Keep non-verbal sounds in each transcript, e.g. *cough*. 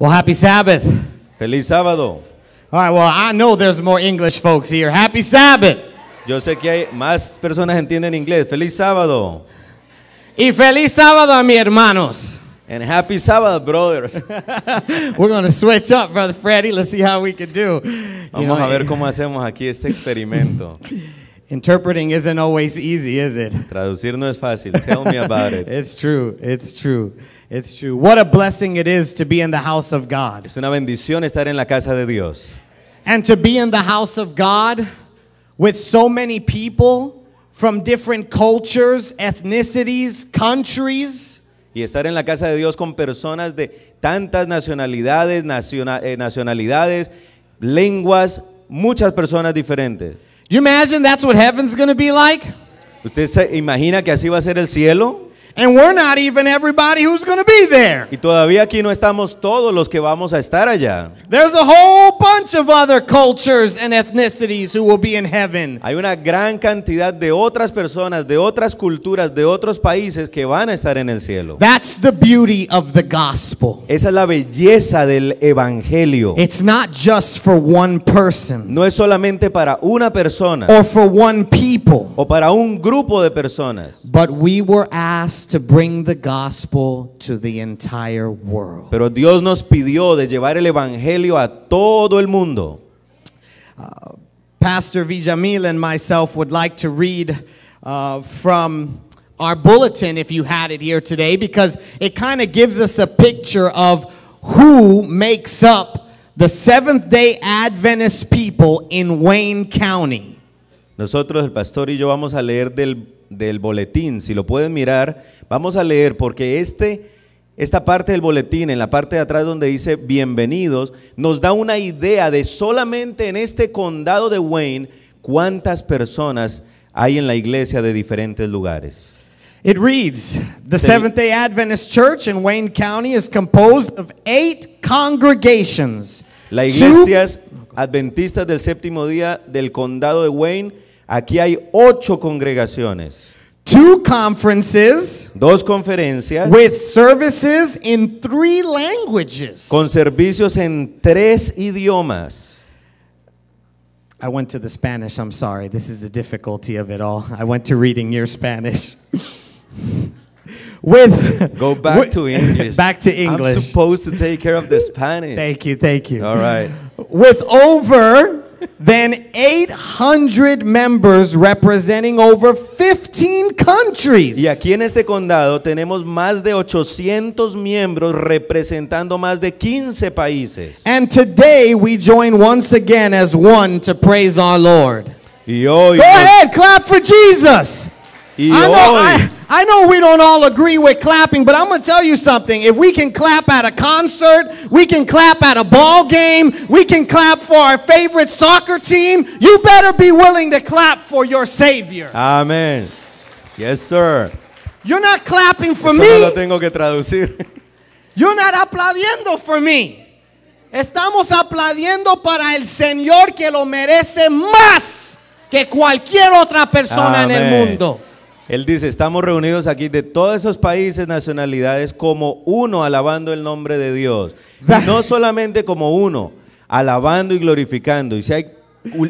Well, happy Sabbath. Feliz sábado. All right, well, I know there's more English folks here. Happy Sabbath. Yo sé que hay más personas entienden inglés. Feliz sábado. Y feliz sábado a mis hermanos. And happy Sabbath, brothers. *laughs* We're going to switch up, brother Freddy. Let's see how we can do. Vamos you know, a ver eh, cómo hacemos aquí este experimento. *laughs* Interpreting isn't always easy, is it? Traducir no es fácil. Tell me about it. *laughs* it's true. It's true. It's true. What a blessing it is to be in the house of God. Es una bendición estar en la casa de Dios. And to be in the house of God with so many people from different cultures, ethnicities, countries. Y estar en la casa de Dios con personas de tantas nacionalidades, naciona, eh, nacionalidades, lenguas, muchas personas diferentes. Do You imagine that's what heaven's going to be like? ¿Usted se imagina que así va a ser el cielo? And we're not even everybody who's going to be there. Y todavía aquí no estamos todos los que vamos a estar allá. There's a whole bunch of other cultures and ethnicities who will be in heaven. Hay una gran cantidad de otras personas, de otras culturas, de otros países que van a estar en el cielo. That's the beauty of the gospel. Esa es la belleza del evangelio. It's not just for one person. No es solamente para una persona. Or for one people. O para un grupo de personas. But we were asked to bring the gospel to the entire world. Pero Dios nos pidió de llevar el evangelio a todo el mundo. Uh, Pastor Vijamil and myself would like to read uh, from our bulletin if you had it here today because it kind of gives us a picture of who makes up the Seventh day Adventist people in Wayne County. Nosotros, el pastor y yo, vamos a leer del del boletín. Si lo pueden mirar, vamos a leer porque este, esta parte del boletín, en la parte de atrás donde dice bienvenidos, nos da una idea de solamente en este condado de Wayne cuántas personas hay en la iglesia de diferentes lugares. It reads The Seventh day Adventist Church in Wayne County is composed of eight congregations. La iglesias adventistas del séptimo día del condado de Wayne Aquí hay ocho congregaciones. Two conferences. Dos conferencias. With services in three languages. Con servicios en tres idiomas. I went to the Spanish, I'm sorry. This is the difficulty of it all. I went to reading your Spanish. *laughs* with Go back with, to English. back to English. I'm supposed to take care of the Spanish. thank you, thank you. All right. With over than 800 members representing over 15 countries. Y aquí en este condado tenemos más de 800 miembros representando más de 15 países. And today we join once again as one to praise our Lord. Y hoy Go ahead, clap for Jesus. I know, I, I know we don't all agree with clapping, but I'm going to tell you something. If we can clap at a concert, we can clap at a ball game, we can clap for our favorite soccer team, you better be willing to clap for your Savior. Amen. Yes, sir. You're not clapping for Eso me. No lo tengo que traducir. *laughs* You're not aplaudiendo for me. Estamos aplaudiendo para el Señor que lo merece más que cualquier otra persona Amen. en el mundo. Él dice, estamos reunidos aquí de todos esos países, nacionalidades, como uno, alabando el nombre de Dios. no *laughs* solamente como uno, alabando y glorificando. Y si hay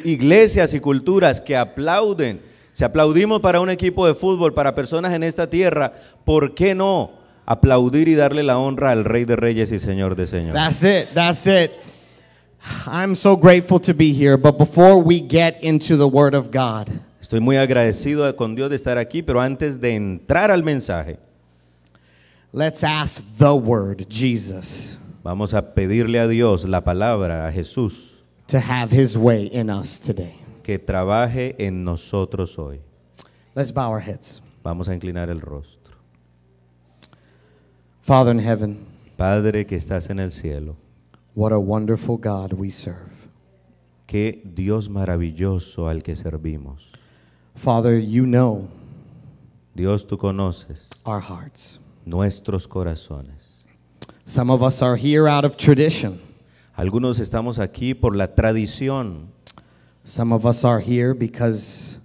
iglesias y culturas que aplauden, si aplaudimos para un equipo de fútbol, para personas en esta tierra, ¿por qué no aplaudir y darle la honra al Rey de Reyes y Señor de Señores? That's it, that's it. I'm so grateful to be here, but before we get into the Word of God, Estoy muy agradecido con Dios de estar aquí, pero antes de entrar al mensaje, let's ask the word, Jesus, vamos a pedirle a Dios la palabra, a Jesús, to have his way in us today. que trabaje en nosotros hoy. Let's bow our heads. Vamos a inclinar el rostro. Father in heaven, Padre que estás en el cielo, what a wonderful God we serve. qué Dios maravilloso al que servimos. Father, you know Dios, tú conoces our hearts. nuestros corazones. Some of us are here out of tradition. Algunos estamos aquí por la tradición. Some of us are here because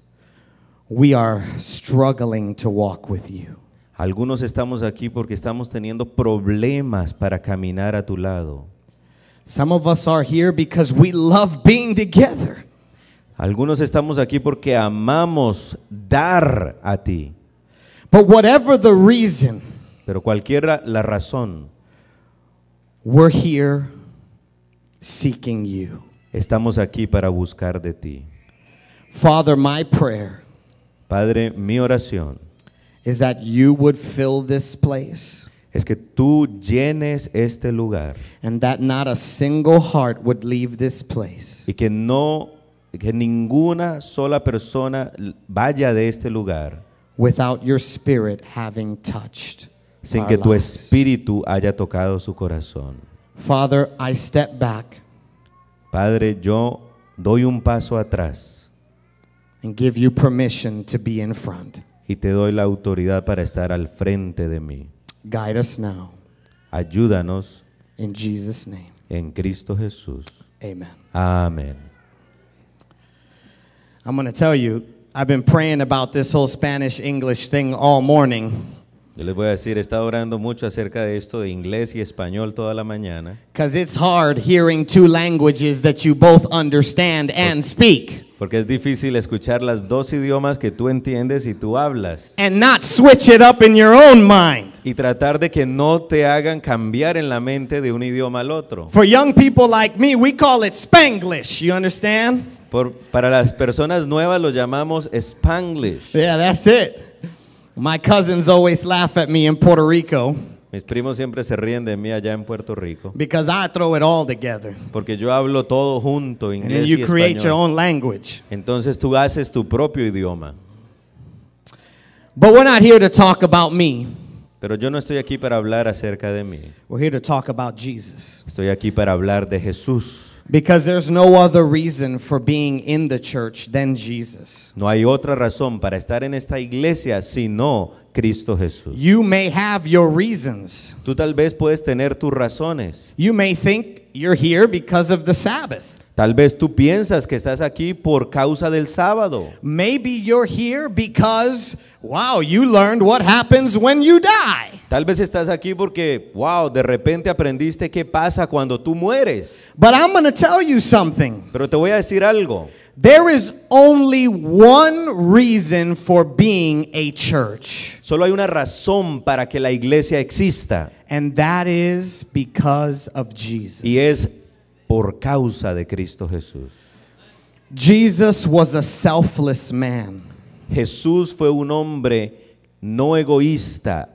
we are struggling to walk with you. Algunos estamos aquí porque estamos teniendo problemas para caminar a tu lado. Some of us are here because we love being together. Algunos estamos aquí porque amamos dar a ti. But whatever the reason, pero cualquiera la razón, we're here seeking you. Estamos aquí para buscar de ti. Father, my prayer Padre, mi oración is that you would fill this place. es que tú llenes este lugar and that not a single heart would leave this place. y que no que ninguna sola persona vaya de este lugar sin que tu espíritu haya tocado su corazón. Father, I step back. Padre, yo doy un paso atrás. Y te doy la autoridad para estar al frente de mí. Guide us now. Ayúdanos. En Cristo Jesús. Amen. Amén. I'm going to tell you, I've been praying about this whole Spanish English thing all morning. Yo les voy a decir, he estado orando mucho acerca de esto de inglés y español toda la mañana. Because it's hard hearing two languages that you both understand and speak. Porque es difícil escuchar las dos idiomas que tú entiendes y tú hablas. And not switch it up in your own mind. Y tratar de que no te hagan cambiar en la mente de un idioma al otro. For young people like me, we call it Spanglish, you understand? Por, para las personas nuevas lo llamamos Spanglish. Yeah, that's it. My cousins always laugh at me in Puerto Rico Mis primos siempre se ríen de mí allá en Puerto Rico because I throw it all together. porque yo hablo todo junto, And then inglés y you create your own language. Entonces tú haces tu propio idioma. But we're not here to talk about me. Pero yo no estoy aquí para hablar acerca de mí. We're here to talk about Jesus. Estoy aquí para hablar de Jesús. Because there's no other reason for being in the church than Jesus. No hay otra razón para estar en esta iglesia sino Cristo Jesús. You may have your reasons. Tú tal vez puedes tener tus razones. You may think you're here because of the Sabbath. Tal vez tú piensas que estás aquí por causa del sábado. Maybe you're here because wow, you learned what happens when you die. Tal vez estás aquí porque wow, de repente aprendiste qué pasa cuando tú mueres. But I'm going to tell you something. Pero te voy a decir algo. There is only one reason for being a church. Solo hay una razón para que la iglesia exista. And that is because of Jesus. Y es por causa de Cristo Jesús. Jesus was a selfless man. Jesús fue un hombre no egoísta.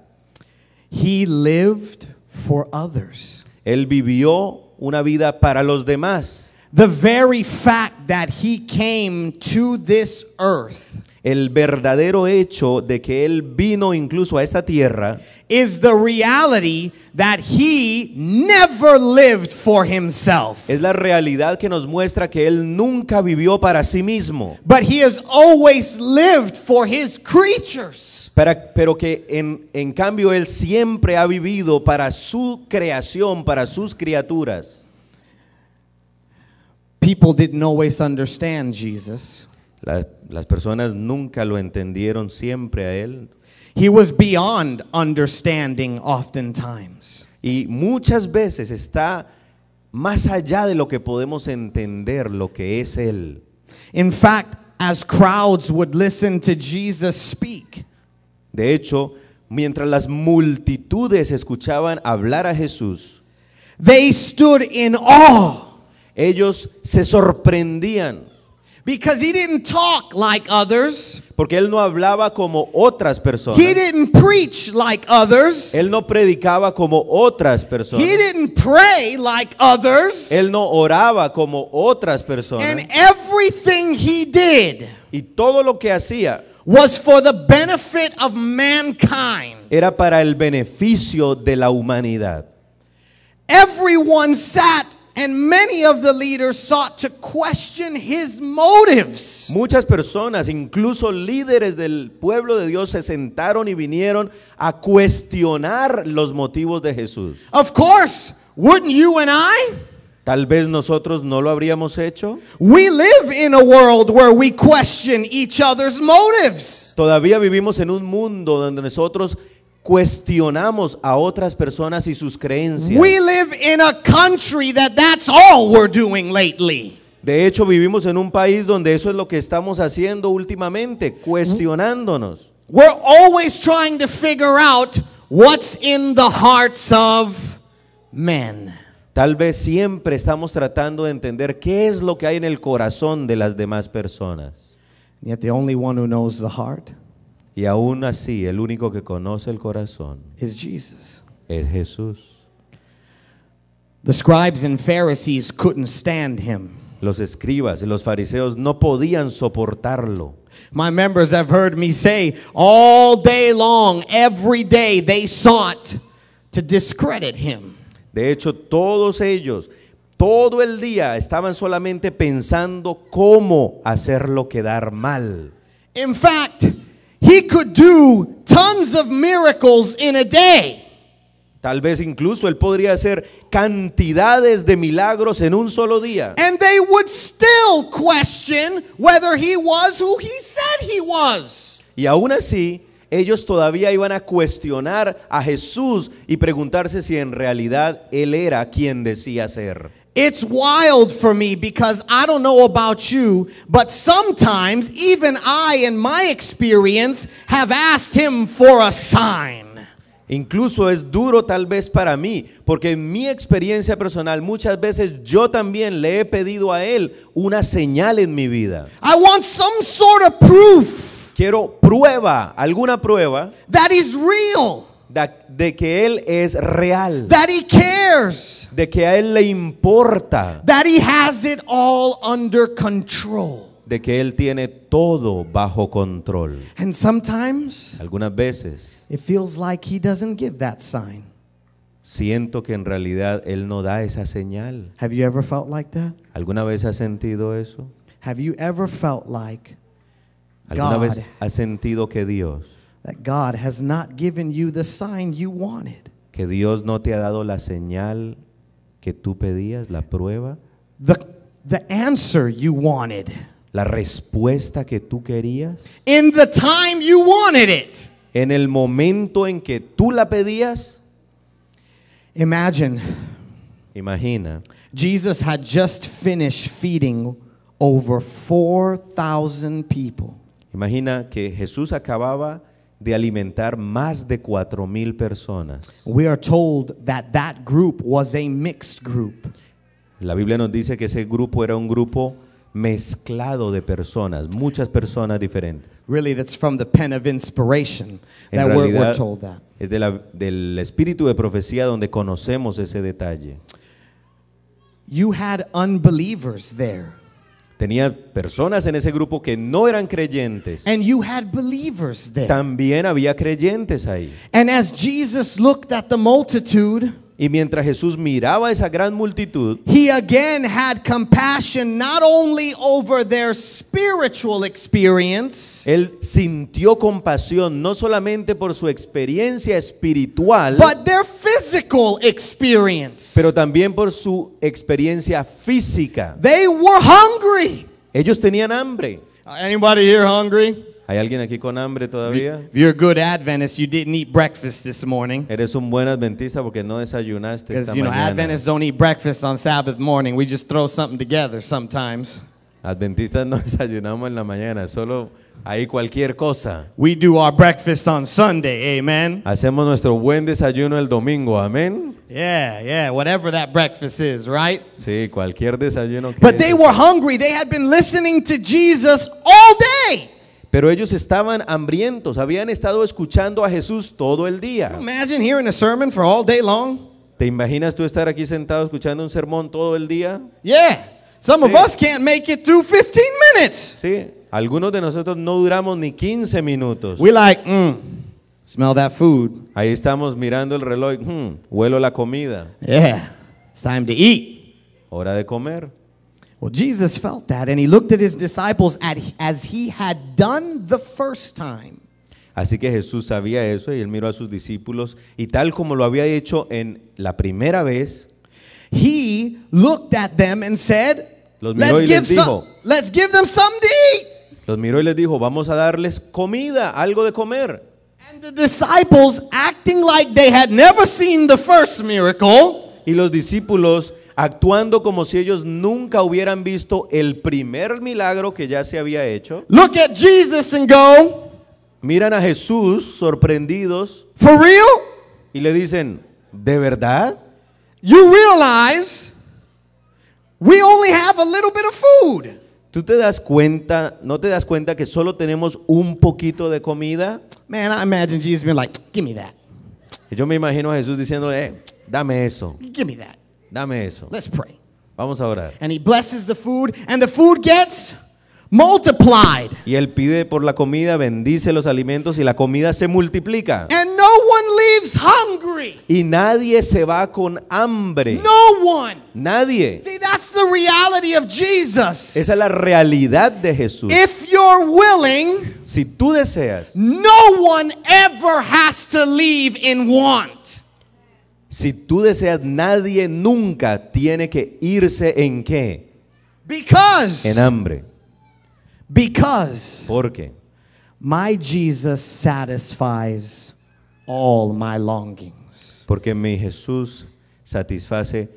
He lived for others. Él vivió una vida para los demás. The very fact that he came to this earth el verdadero hecho de que él vino incluso a esta tierra is the reality that he never lived for himself. Es la realidad que nos muestra que él nunca vivió para sí mismo. But he has always lived for his creatures. pero que en, en cambio él siempre ha vivido para su creación, para sus criaturas. People didn't always understand Jesus las personas nunca lo entendieron siempre a él. was beyond understanding Y muchas veces está más allá de lo que podemos entender lo que es él. In fact, as crowds would listen to Jesus speak. De hecho, mientras las multitudes escuchaban hablar a Jesús, they stood in awe. Ellos se sorprendían. Because he didn't talk like others. Porque él no hablaba como otras personas. He didn't preach like others. Él no predicaba como otras personas. He didn't pray like others. Él no oraba como otras personas. And everything he did y todo lo que hacía was for the benefit of mankind. Era para el beneficio de la humanidad. Everyone sat many of the leaders sought Muchas personas, incluso líderes del pueblo de Dios, se sentaron y vinieron a cuestionar los motivos de Jesús. Of course, wouldn't you and I? Tal vez nosotros no lo habríamos hecho. We live in a world where we question each other's motives. Todavía vivimos en un mundo donde nosotros cuestionamos a otras personas y sus creencias. De hecho, vivimos en un país donde eso es lo que estamos haciendo últimamente, cuestionándonos. the Tal vez siempre estamos tratando de entender qué es lo que hay en el corazón de las demás personas. Yet the only one who knows the heart y aún así, el único que conoce el corazón is Jesus. es Jesús. The scribes and Pharisees couldn't stand him. Los escribas y los fariseos no podían soportarlo. My members have heard me say all day long, every day they sought to discredit him. De hecho, todos ellos todo el día estaban solamente pensando cómo hacerlo quedar mal. In fact, He could do tons of miracles in a day. Tal vez incluso él podría hacer cantidades de milagros en un solo día. would still question whether was who was. Y aún así, ellos todavía iban a cuestionar a Jesús y preguntarse si en realidad él era quien decía ser. It's wild for me because I don't know about you, but sometimes even I, in my experience, have asked him for a sign. Incluso es duro tal vez para mí, porque en mi experiencia personal muchas veces yo también le he pedido a él una señal en mi vida. I want some sort of proof Quiero prueba, alguna prueba that is real. de que él es real. De que a él le importa. De que él tiene todo bajo control. And sometimes algunas veces it feels like he doesn't give that sign. Siento que en realidad él no da esa señal. ¿Alguna vez has sentido eso? ¿Alguna vez has sentido que Dios that God has not given you the sign you wanted. Que Dios no te ha dado la señal que tú pedías, la prueba. The, the answer you wanted. La respuesta que tú querías. In the time you wanted it. En el momento en que tú la pedías. Imagine. Imagina. Jesus had just finished feeding over 4,000 people. Imagina que Jesús acababa de alimentar más de 4000 personas. We are told that that group was a mixed group. La Biblia nos dice que ese grupo era un grupo mezclado de personas, muchas personas diferentes. Really that's from the pen of inspiration that we're, we're told that. Es de la, del espíritu de profecía donde conocemos ese detalle. You had unbelievers there. Tenía personas en ese grupo que no eran creyentes. También había creyentes ahí. And as Jesus looked at the multitude, y mientras Jesús miraba esa gran multitud, he again had compassion not only over their spiritual experience, él sintió compasión no solamente por su experiencia espiritual, but their physical experience. Pero también por su experiencia física. They were hungry. Ellos tenían hambre. Uh, anybody here hungry? ¿Hay alguien aquí con hambre todavía? If you're a good Adventist, you didn't eat breakfast this morning. Eres un buen adventista porque no desayunaste esta you know mañana. Adventists don't eat breakfast on Sabbath morning. We just throw something together sometimes. Adventistas no *laughs* desayunamos en la mañana, solo hay cualquier cosa. We do our breakfast on Sunday, amen. Hacemos nuestro buen desayuno el domingo, amén. Yeah, yeah, whatever that breakfast is, right? Sí, cualquier desayuno que But es. they were hungry. They had been listening to Jesus all day. Pero ellos estaban hambrientos, habían estado escuchando a Jesús todo el día. ¿Te imaginas tú estar aquí sentado escuchando un sermón todo el día? Yeah. Some sí. of us can't make it through 15 minutes. Sí, algunos de nosotros no duramos ni 15 minutos. We like, mm, smell that food. Ahí estamos mirando el reloj, mm, huelo la comida. Yeah. time to eat. Hora de comer. Well, Jesus felt that and he looked at his disciples at, as he had done the first time. Así que Jesús sabía eso y él miró a sus discípulos y tal como lo había hecho en la primera vez, he looked at them and said, los miró let's, y les give dijo, some, let's give them something to eat. Los miró y les dijo, vamos a darles comida, algo de comer. And the disciples acting like they had never seen the first miracle. Y los discípulos actuando como si ellos nunca hubieran visto el primer milagro que ya se había hecho. Look at Jesus and go. Miran a Jesús sorprendidos. For real? Y le dicen, ¿de verdad? You realize we only have a little bit of food. ¿Tú te das cuenta, no te das cuenta que solo tenemos un poquito de comida? Man, I imagine Jesus being like, give me that. yo me imagino a Jesús diciéndole, eh, dame eso. Give me that. Dame eso. Let's pray. Vamos a orar. And he blesses the food and the food gets multiplied. Y él pide por la comida, bendice los alimentos y la comida se multiplica. And no one leaves hungry. Y nadie se va con hambre. No one. Nadie. See, that's the reality of Jesus. Esa es la realidad de Jesús. If you're willing, si tú deseas, no one ever has to leave in want. Si tú deseas, nadie nunca tiene que irse en qué? Because. En hambre. Because. Porque. My Jesus satisfies all my longings. Porque mi Jesús satisface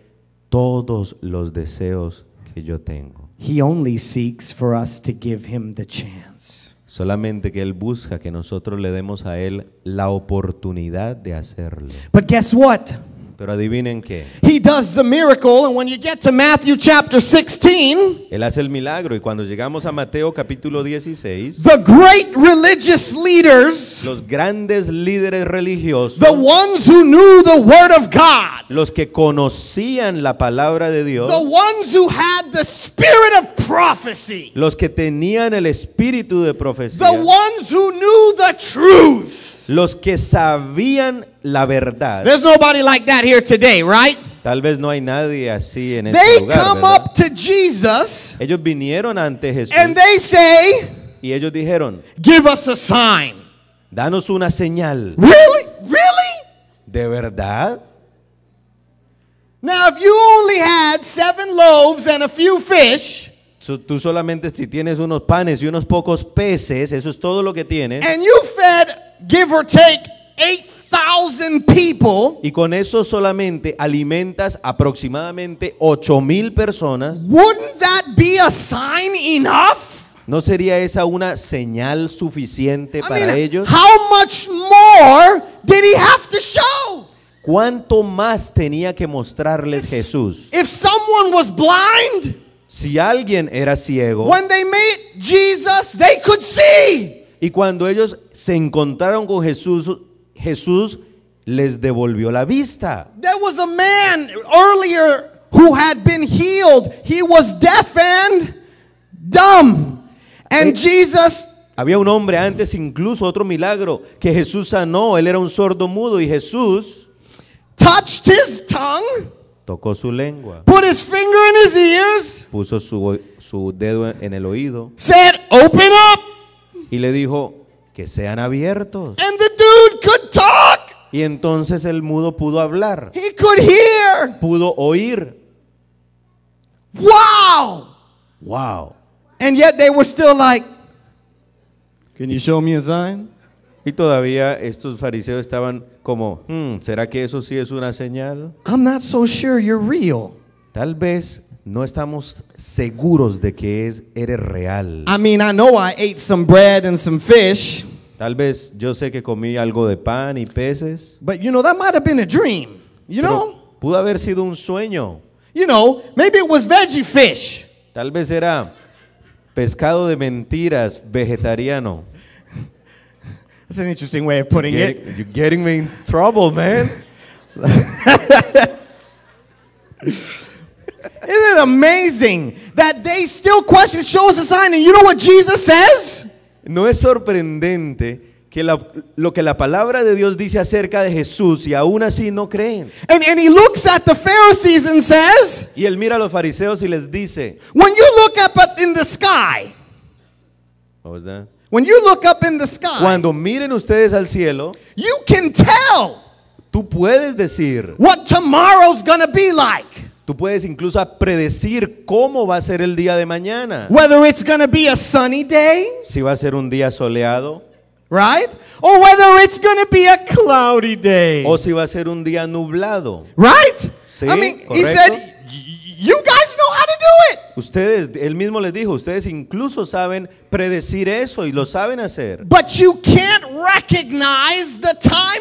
todos los deseos que yo tengo. He only seeks for us to give him the chance. Solamente que Él busca que nosotros le demos a Él la oportunidad de hacerlo. But what? Pero adivinen qué. He does the miracle and when you get to Matthew chapter 16, él hace el milagro y cuando llegamos a Mateo capítulo 16, the great religious leaders, los grandes líderes religiosos, the ones who knew the word of God, los que conocían la palabra de Dios, the ones who had the spirit of prophecy, los que tenían el espíritu de profecía, the ones who knew the truth, los que sabían la verdad. There's nobody like that here today, right? Tal vez no hay nadie así en este They lugar. come up to Jesus Ellos vinieron ante Jesús and they say, y ellos dijeron, "Give us a sign." Danos una señal. Really? Really? ¿De verdad? Now if you only had seven loaves and a few fish, So, tú solamente si tienes unos panes y unos pocos peces, eso es todo lo que tienes. and you fed give or take eight people. Y con eso solamente alimentas aproximadamente mil personas. ¿No sería esa una señal suficiente para ellos? more ¿Cuánto más tenía que mostrarles Jesús? si alguien era ciego, Y cuando ellos se encontraron con Jesús, Jesús les devolvió la vista. There was a man earlier who had been healed. He was deaf and dumb. And eh, Jesus había un hombre antes, incluso otro milagro, que Jesús sanó. Él era un sordo mudo y Jesús touched his tongue, tocó su lengua, put his finger in his ears, puso su, su dedo en el oído, said, Open up, y le dijo que sean abiertos. And the dude could talk. Y entonces el mudo pudo hablar. He could hear. Pudo oír. Wow. Wow. And yet they were still like, Can you show me a sign? Y todavía estos fariseos estaban como, hmm, ¿será que eso sí es una señal? I'm not so sure you're real. Tal vez no estamos seguros de que es, eres real. I mean, I know I ate some bread and some fish. Tal vez yo sé que comí algo de pan y peces. But you know, that might have been a dream, you know? Pudo haber sido un sueño. You know, maybe it was veggie fish. Tal vez era pescado de mentiras vegetariano. *laughs* That's an interesting way of putting you're getting, it. You're getting me in trouble, man. *laughs* Isn't it amazing that they still question, show us a sign, and you know what Jesus says? No es sorprendente que lo que la palabra de Dios dice acerca de Jesús y aún así no creen. y él mira a los fariseos y les dice, sky, cuando miren ustedes al cielo, you tú puedes decir what tomorrow's gonna be like. Tú puedes incluso predecir cómo va a ser el día de mañana. Whether it's gonna be a sunny day. Si va a ser un día soleado. Right? Or whether it's to be a cloudy day. O si va a ser un día nublado. Right? I mean, he said, you guys know how to do it. Ustedes, él mismo les dijo, ustedes incluso saben predecir eso y lo saben hacer. But you can't recognize the time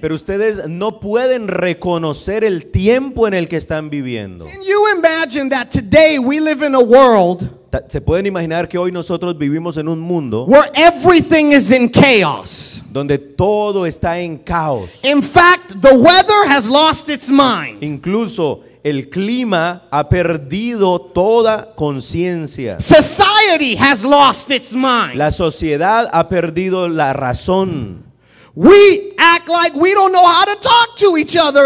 pero ustedes no pueden reconocer el tiempo en el que están viviendo. se pueden imaginar que hoy nosotros vivimos en un mundo chaos. donde todo está en caos. fact, Incluso el clima ha perdido toda conciencia. La sociedad ha perdido la razón. We we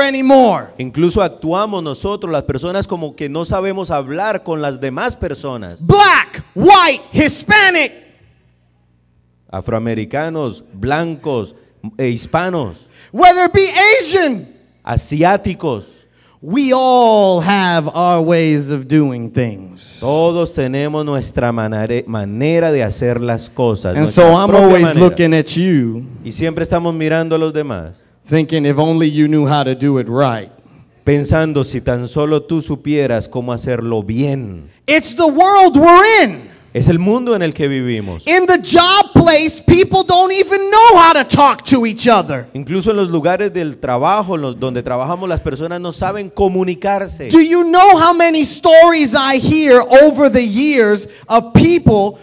anymore. Incluso actuamos nosotros las personas como que no sabemos hablar con las demás personas. Black, white, Hispanic. Afroamericanos, blancos e hispanos. Whether be Asian. Asiáticos. We all things. Todos tenemos nuestra manera de hacer las cosas. Y siempre estamos mirando a los demás. Pensando si tan solo tú supieras cómo hacerlo bien. the world Es el mundo en el que vivimos. In the job people don't even know how talk each other. Incluso en los lugares del trabajo, los, donde trabajamos, las personas no saben comunicarse. you know how many stories hear over the years people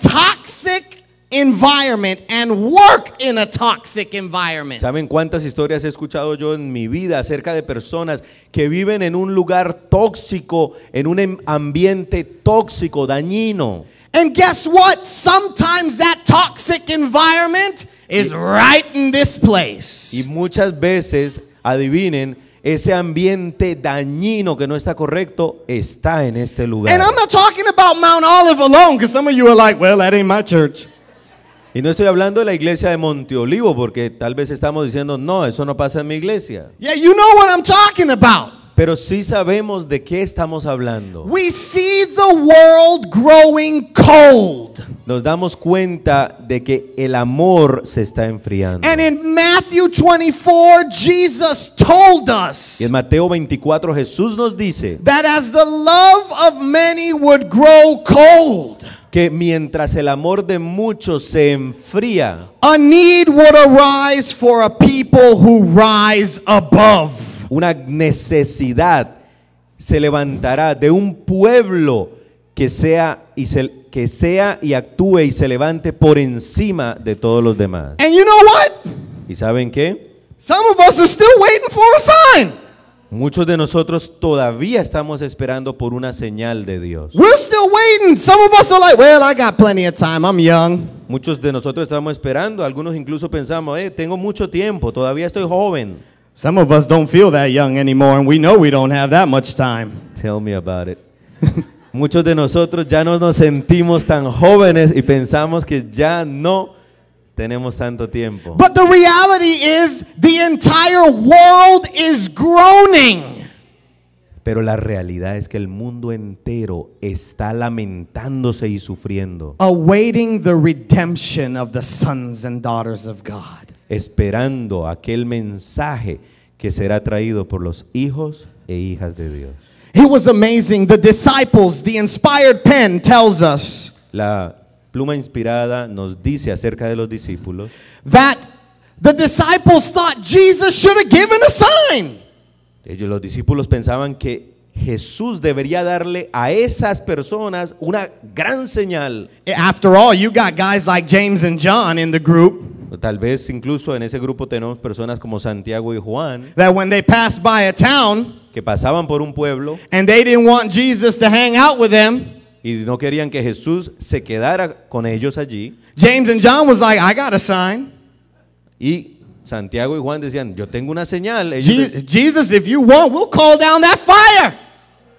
toxic environment and work toxic environment. ¿Saben cuántas historias he escuchado yo en mi vida acerca de personas que viven en un lugar tóxico, en un em-, ambiente tóxico, dañino? And guess what? Sometimes that toxic environment is right in this place. Y muchas veces, adivinen, ese ambiente dañino que no está correcto está en este lugar. And I'm not talking about Mount Olive alone because some of you are like, well, that ain't my church. Y no estoy hablando de la iglesia de Monte Olivo porque tal vez estamos diciendo, no, eso no pasa en mi iglesia. Yeah, you know what I'm talking about. Pero sí sabemos de qué estamos hablando. We see the world growing cold. Nos damos cuenta de que el amor se está enfriando. And in Matthew 24, Jesus told us. Y en Mateo 24 Jesús nos dice. That as the love of many would grow cold que mientras el amor de muchos se enfría, a need would arise for a people who rise above una necesidad se levantará de un pueblo que sea y que sea y actúe y se levante por encima de todos los demás. ¿Y saben qué? Muchos de nosotros todavía estamos esperando por una señal de Dios. Muchos de nosotros estamos esperando, algunos incluso pensamos, eh, tengo mucho tiempo, todavía estoy joven. Some of us don't feel that young anymore, and we know we don't have that much time. Tell me about it. *laughs* Muchos de nosotros ya no nos sentimos tan jóvenes y pensamos que ya no tenemos tanto tiempo. But the reality is the entire world is groaning. Pero la realidad es que el mundo entero está lamentándose y sufriendo. Awaiting the redemption of the sons and daughters of God. esperando aquel mensaje que será traído por los hijos e hijas de Dios. It was amazing. The disciples, the inspired pen tells us. La pluma inspirada nos dice acerca de los discípulos. That Ellos los discípulos pensaban que Jesús debería darle a esas personas una gran señal. After all, you got guys like James and John in the group. Tal vez incluso en ese grupo tenemos personas como Santiago y Juan que pasaban por un pueblo y no querían que Jesús se quedara con ellos allí. James and John was like, I got a sign. Y Santiago y Juan decían, yo tengo una señal. Jesus, if you want, we'll call down that fire.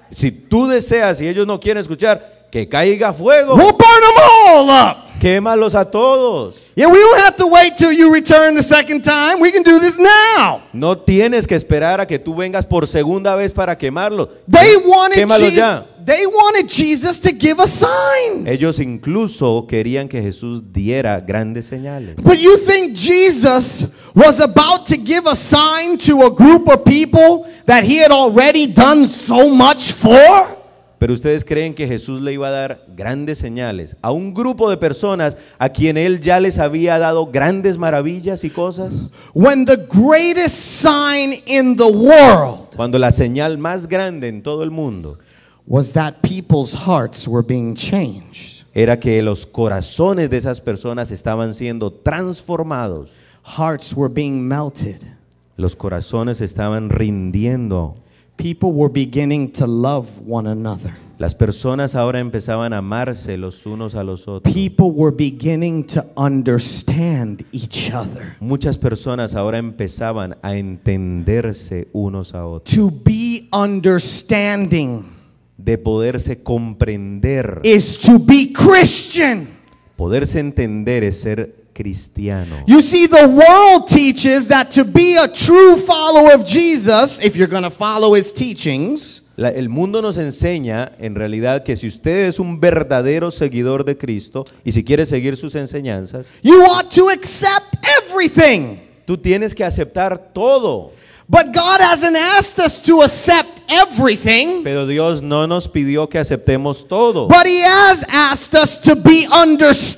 Si tú deseas y ellos no quieren escuchar, que caiga fuego. We'll burn them all Quémalos a todos. Yeah, we don't have to wait till you return the second time. We can do this now. No tienes que esperar a que tú vengas por segunda vez para quemarlos. They wanted Quémalos ya. They wanted Jesus to give a sign. Ellos incluso querían que Jesús diera grandes señales. But you think Jesus was about to give a sign to a group of people that he had already done so much for? Pero ustedes creen que Jesús le iba a dar grandes señales a un grupo de personas a quien él ya les había dado grandes maravillas y cosas. When the greatest the world Cuando la señal más grande en todo el mundo was that people's hearts being changed. Era que los corazones de esas personas estaban siendo transformados. Hearts were being melted. Los corazones estaban rindiendo People were beginning to love one another. Las personas ahora empezaban a amarse los unos a los otros. People were beginning to understand each other. Muchas personas ahora empezaban a entenderse unos a otros. To be understanding. De poderse comprender. Is to be Christian. Poderse entender es ser cristiano. You see, the world teaches that to be a true follower of Jesus, if you're going to follow his teachings, La- el mundo nos enseña, en realidad, que si usted es un verdadero seguidor de Cristo y si quiere seguir sus enseñanzas, you ought to accept everything. tú tienes que aceptar todo. But God hasn't asked us to accept everything, Pero Dios no nos pidió que aceptemos todo, but He has asked us to be understood.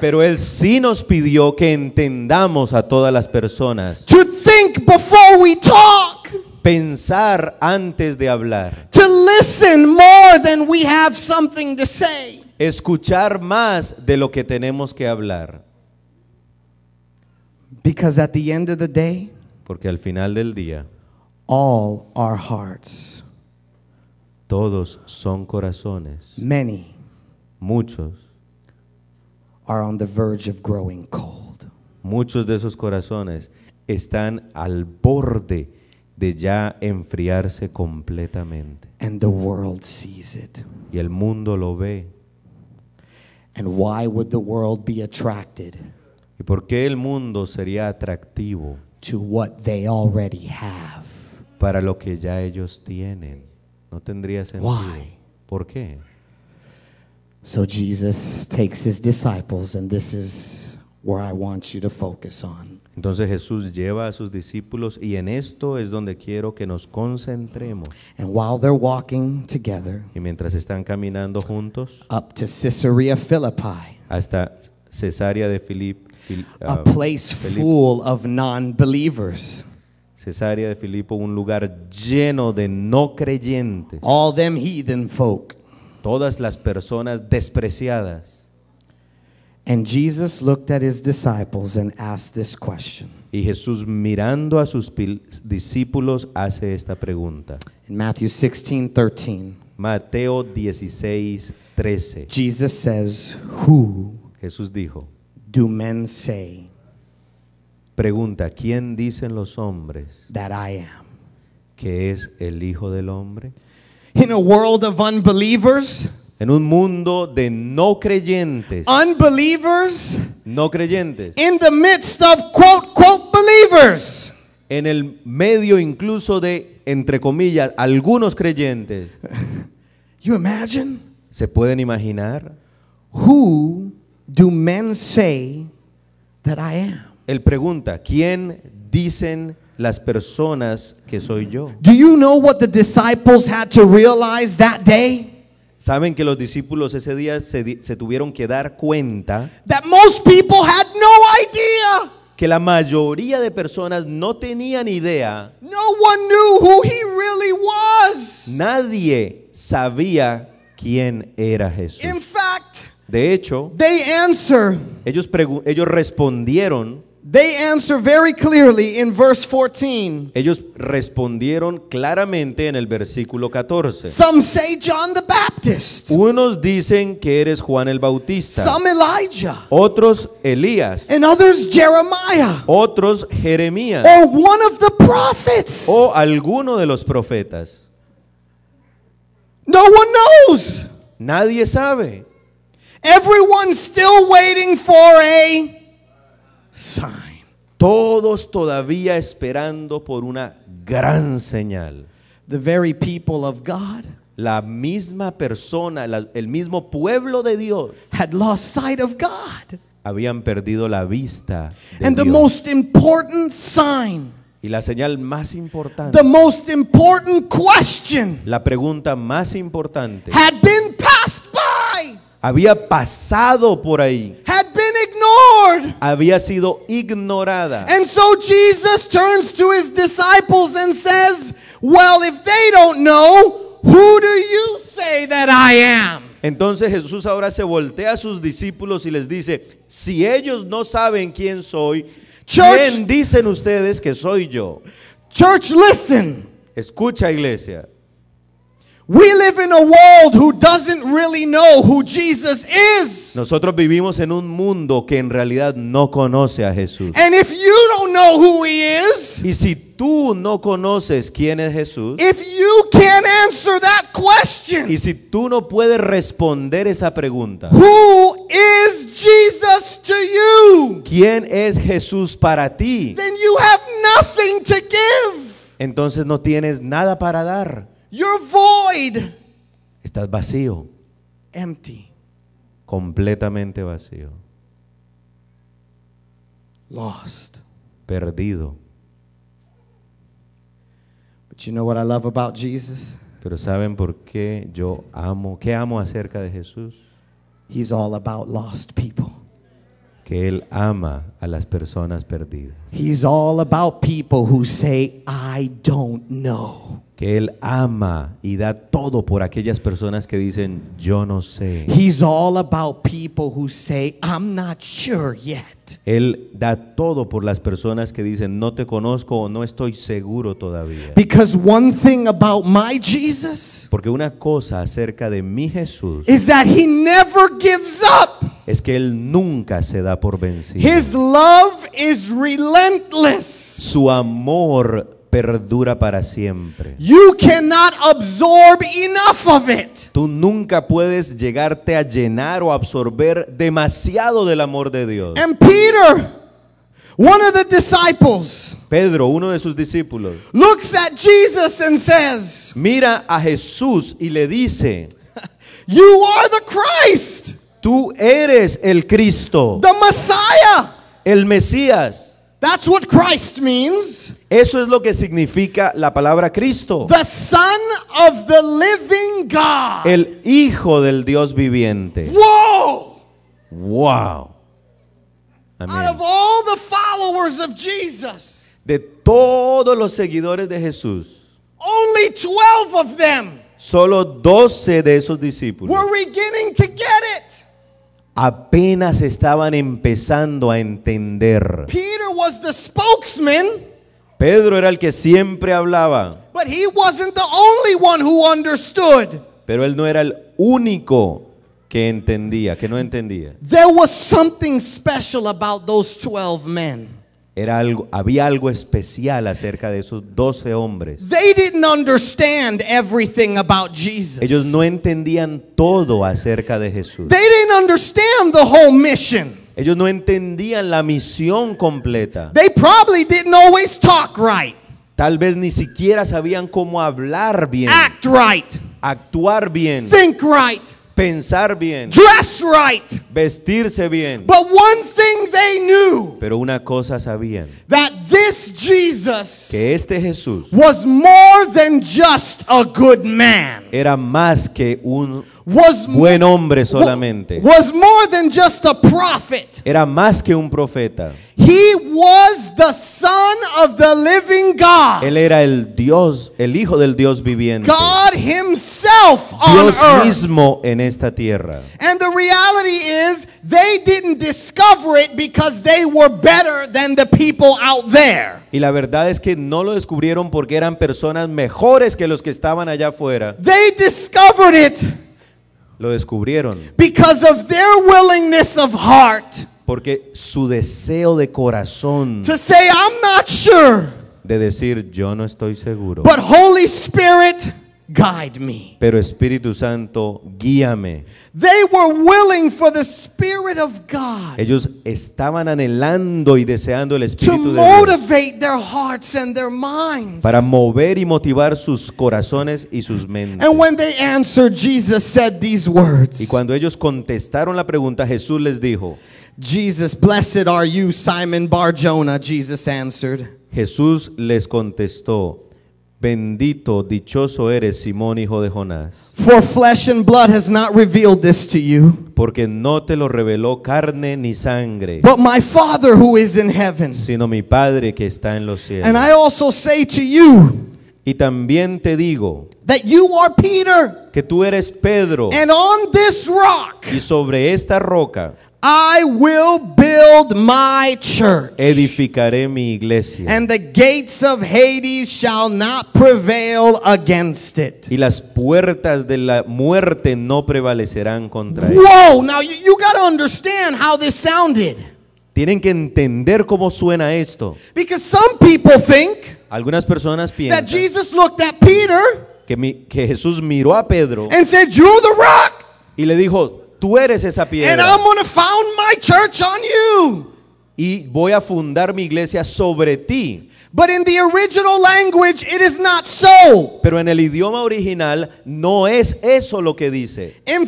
Pero él sí nos pidió que entendamos a todas las personas. To think before we talk. Pensar antes de hablar. To listen more than we have something to say. Escuchar más de lo que tenemos que hablar. Because at the end of the day, porque al final del día, all hearts, todos son corazones, many, muchos, are on the verge of growing cold. Muchos de esos corazones están al borde de ya enfriarse completamente. And the world sees it. Y el mundo lo ve. And why would the world be attracted? ¿Y por qué el mundo sería atractivo? To what they already have. Para lo que ya ellos tienen. No tendría sentido. Why? ¿Por qué? So Jesus takes his disciples and this is where I want you to focus on. Entonces Jesús lleva a sus discípulos y en esto es donde quiero que nos concentremos. And while they're walking together, y mientras están caminando juntos, up to Caesarea Philippi, hasta Cesarea de Filip, Fil, uh, a um, place Felipe. full of non-believers. Cesarea de Filipo, un lugar lleno de no creyentes. All them heathen folk. todas las personas despreciadas. And Jesus looked at his disciples and asked this question. Y Jesús mirando a sus discípulos hace esta pregunta. In Matthew 16:13. Mateo 16:13. Jesus says, "Who?" Jesús dijo, "Do men say?" Pregunta, ¿quién dicen los hombres? That I am. ¿Que es el hijo del hombre? in a world of unbelievers, en un mundo de no creyentes, unbelievers, no creyentes, in the midst of quote quote believers, en el medio incluso de entre comillas algunos creyentes. You imagine? ¿Se pueden imaginar? Who do men say that I am? Él pregunta, ¿quién dicen las personas que soy yo. Saben que los discípulos ese día se, tuvieron que dar cuenta people no que la mayoría de personas no tenían idea. No Nadie sabía quién era Jesús. fact, de hecho, answer, ellos, ellos respondieron They answer very clearly in verse 14. Ellos respondieron claramente en el versículo 14. Some say John the Baptist. Unos dicen que eres Juan el Bautista. Some Elijah. Otros Elías. And others Jeremiah. Otros Jeremías. Or one of the prophets. O alguno de los profetas. No one knows. Nadie sabe. Everyone still waiting for a sign. Todos todavía esperando por una gran señal. The very people of God la misma persona, el mismo pueblo de Dios had lost sight of God. Habían perdido la vista de And the most important sign y la señal más importante. The most important question. La pregunta más importante. Had been passed by. Había pasado por ahí. Había sido ignorada. Entonces Jesús ahora se voltea a sus discípulos y les dice, si ellos no saben quién soy, ¿quién dicen ustedes que soy yo? Church, listen. Escucha iglesia world Nosotros vivimos en un mundo que en realidad no conoce a Jesús. y si tú no conoces quién es Jesús, y si tú no puedes responder esa pregunta, ¿Quién es Jesús para ti? Entonces no tienes nada para dar void. Estás vacío. Empty. Completamente vacío. Lost. Perdido. Pero saben por qué yo amo, qué amo acerca de Jesús? He's all about lost people. Que él ama a las personas perdidas. He's all about people who say, I don't know. Que él ama y da todo por aquellas personas que dicen, yo no sé. He's all about people who say, I'm not sure yet. Él da todo por las personas que dicen, no te conozco o no estoy seguro todavía. Because one thing about my Jesus Porque una cosa acerca de mi Jesús is that he never gives up. es que él nunca se da por vencido. His love is relentless. Su amor perdura para siempre. You cannot absorb enough of it. Tú nunca puedes llegarte a llenar o absorber demasiado del amor de Dios. And Peter One of the disciples Pedro, uno de sus discípulos, looks at Jesus and says, mira a Jesús y le dice, *laughs* You are the Christ. Tú eres el Cristo. The Messiah. El Mesías. That's what Christ means. Eso es lo que significa la palabra Cristo. The Son of the Living God. El Hijo del Dios viviente. Wow. Wow. Out of all the followers of Jesus. De todos los seguidores de Jesús. Only 12 of them. Solo 12 de esos discípulos. Were beginning to get it apenas estaban empezando a entender. Peter Pedro era el que siempre hablaba. But Pero él no era el único que entendía, que no entendía. There was something special about those 12 men. Era algo, había algo especial acerca de esos 12 hombres. understand everything about Ellos no entendían todo acerca de Jesús. understand Ellos no entendían la misión completa. Tal vez ni siquiera sabían cómo hablar bien. Actuar bien. Pensar bien. Vestirse bien. But they knew Pero una cosa sabían, that this Jesus que este Jesús was more than just a good man. era más que un was buen hombre solamente. Was more than just a prophet. Era más que un profeta. He was the son of the living God. Él era el Dios, el hijo del Dios viviente. God himself Dios on mismo earth. en esta tierra. And the reality is they didn't discover it because they were better than the people out there. Y la verdad es que no lo descubrieron porque eran personas mejores que los que estaban allá afuera. They discovered it Lo descubrieron. Because of their willingness of heart. Porque su deseo de corazón. To say I'm not sure. De decir yo no estoy seguro. But Holy Spirit. guide me. Pero Espíritu Santo, guíame. They were willing for the Spirit of God. Ellos estaban anhelando y deseando el Espíritu de Dios. Motivate their hearts and their minds. Para mover y motivar sus corazones y sus mentes. And when they answered, Jesus said these words. Y cuando ellos contestaron la pregunta, Jesús les dijo, Jesus, blessed are you, Simon Bar-Jonah, Jesus answered. Jesús les contestó, Bendito, dichoso eres, Simón, hijo de Jonás. Porque no te lo reveló carne ni sangre. Sino mi Padre que está en los cielos. Y también te digo que tú eres Pedro y sobre esta roca I will build my church. Edificaré mi iglesia. And the gates of Hades shall not prevail against it. Y las puertas de la muerte no prevalecerán contra él. Whoa, now you, you got to understand how this sounded. Tienen que entender cómo suena esto. Because some people think Algunas personas piensan that Jesus looked at Peter que, mi, que Jesús miró a Pedro and said, "You're the rock." Y le dijo, Tú eres esa piedra. Y voy a fundar mi iglesia sobre ti. But in the original language, it is not so. Pero en el idioma original no es eso lo que dice. en,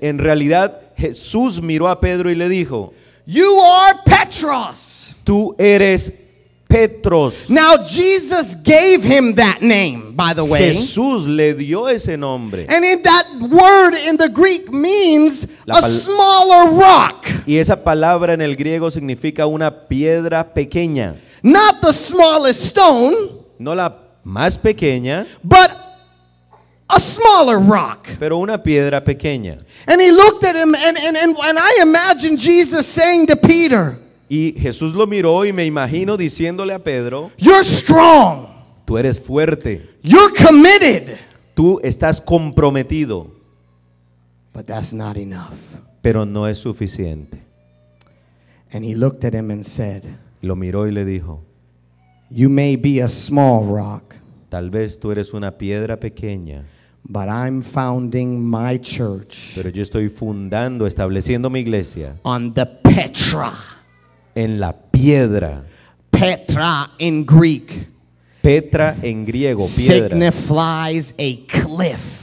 en realidad Jesús miró a Pedro y le dijo, You are Petros. Tú eres Petros. Now Jesus gave him that name, by the way. Jesús le dio ese nombre. And in that word in the Greek means a smaller rock. Y esa palabra en el griego significa una piedra pequeña. Not the smallest stone. No la más pequeña. But a smaller rock. Pero una piedra pequeña. And he looked at him and, and, and, and I imagine Jesus saying to Peter. Y Jesús lo miró y me imagino diciéndole a Pedro, You're strong. Tú eres fuerte. You're committed. Tú estás comprometido. But that's not enough. Pero no es suficiente. And he looked at him and said, lo miró y le dijo, You may be a small rock. Tal vez tú eres una piedra pequeña. But I'm founding my church. Pero yo estoy fundando, estableciendo mi iglesia. On the Petra en la piedra. Petra in Greek. Petra en griego, piedra. Signifies a cliff.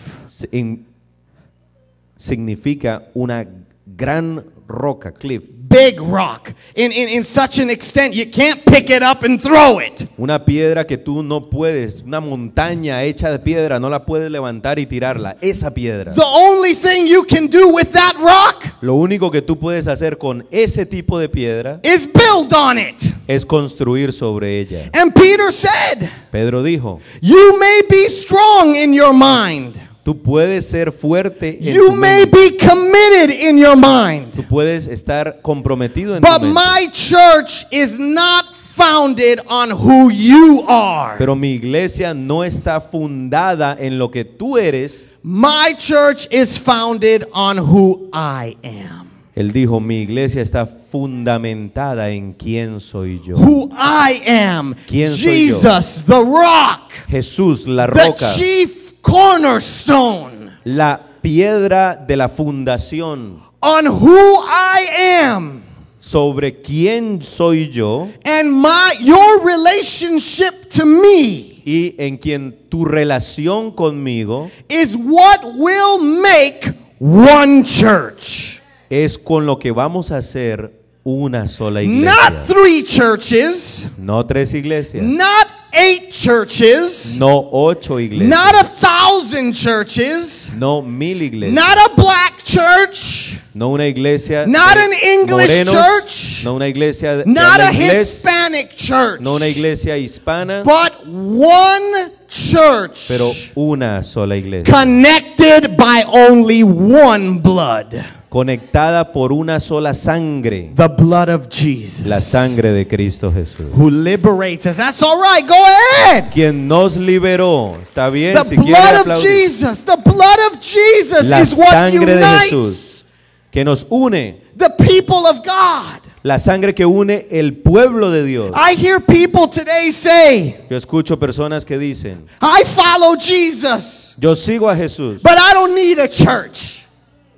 significa una gran roca, cliff big rock in, in, in such an extent you can't pick it up and throw it. Una piedra que tú no puedes, una montaña hecha de piedra, no la puedes levantar y tirarla. Esa piedra. The only thing you can do with that rock Lo único que tú puedes hacer con ese tipo de piedra is build on it. es construir sobre ella. And Peter said, Pedro dijo, You may be strong in your mind. Tú puedes ser fuerte en you may be committed in your mind. Tú puedes estar comprometido en But tu mente. my church is not founded on who you are. Pero mi iglesia no está fundada en lo que tú eres. My church is founded on who I am. Él dijo, mi iglesia está fundamentada en quién soy yo. Who I am. ¿Quién Jesus, soy yo? the rock. Jesús, la roca. The chief cornerstone. La piedra de la fundación. On who I am. Sobre quién soy yo. And my your relationship to me. Y en quien tu relación conmigo is what will make one church. Es con lo que vamos a hacer una sola iglesia. Not three churches. No tres iglesias. Not eight churches. No ocho iglesias. Not a thousand churches. No mil iglesias. Not a black church. No una iglesia. Not an English morenos, church. No una iglesia. Not a inglés, Hispanic church. No una iglesia hispana. But one church. Pero una sola iglesia. Connected by only one blood. conectada por una sola sangre. The blood of Jesus, la sangre de Cristo Jesús. Who liberates us. That's all right. Go ahead. Quien nos liberó. Está bien. The si blood of Jesus. The blood of Jesus la is what sangre unites de Jesús que nos une. The people of God. La sangre que une el pueblo de Dios. I hear people today say, Yo escucho personas que dicen, I follow Jesus, Yo sigo a Jesús. But I don't need a church.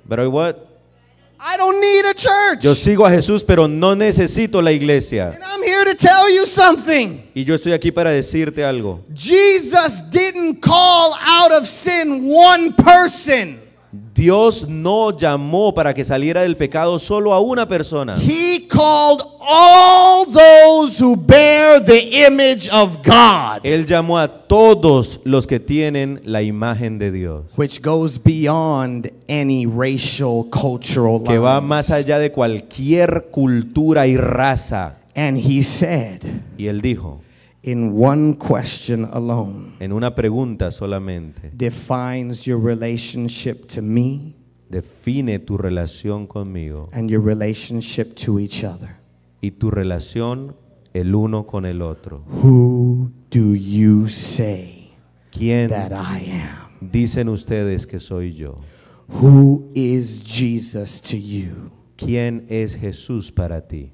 But I what? I don't need a church. Yo sigo a Jesús, pero no necesito la iglesia. And I'm here to tell you something. Y yo estoy aquí para decirte algo. Jesus didn't call out of sin one person. Dios no llamó para que saliera del pecado solo a una persona. He called all those who bear the image of God. Él llamó a todos los que tienen la imagen de Dios. Which goes beyond any racial, cultural Que va más allá de cualquier cultura y raza. And he said. Y él dijo. in one question alone en una pregunta solamente defines your relationship to me define tu relación conmigo and your relationship to each other y tu relación el uno con el otro who do you say quién that I am dicen ustedes que soy yo who is Jesus to you quién es Jesús para ti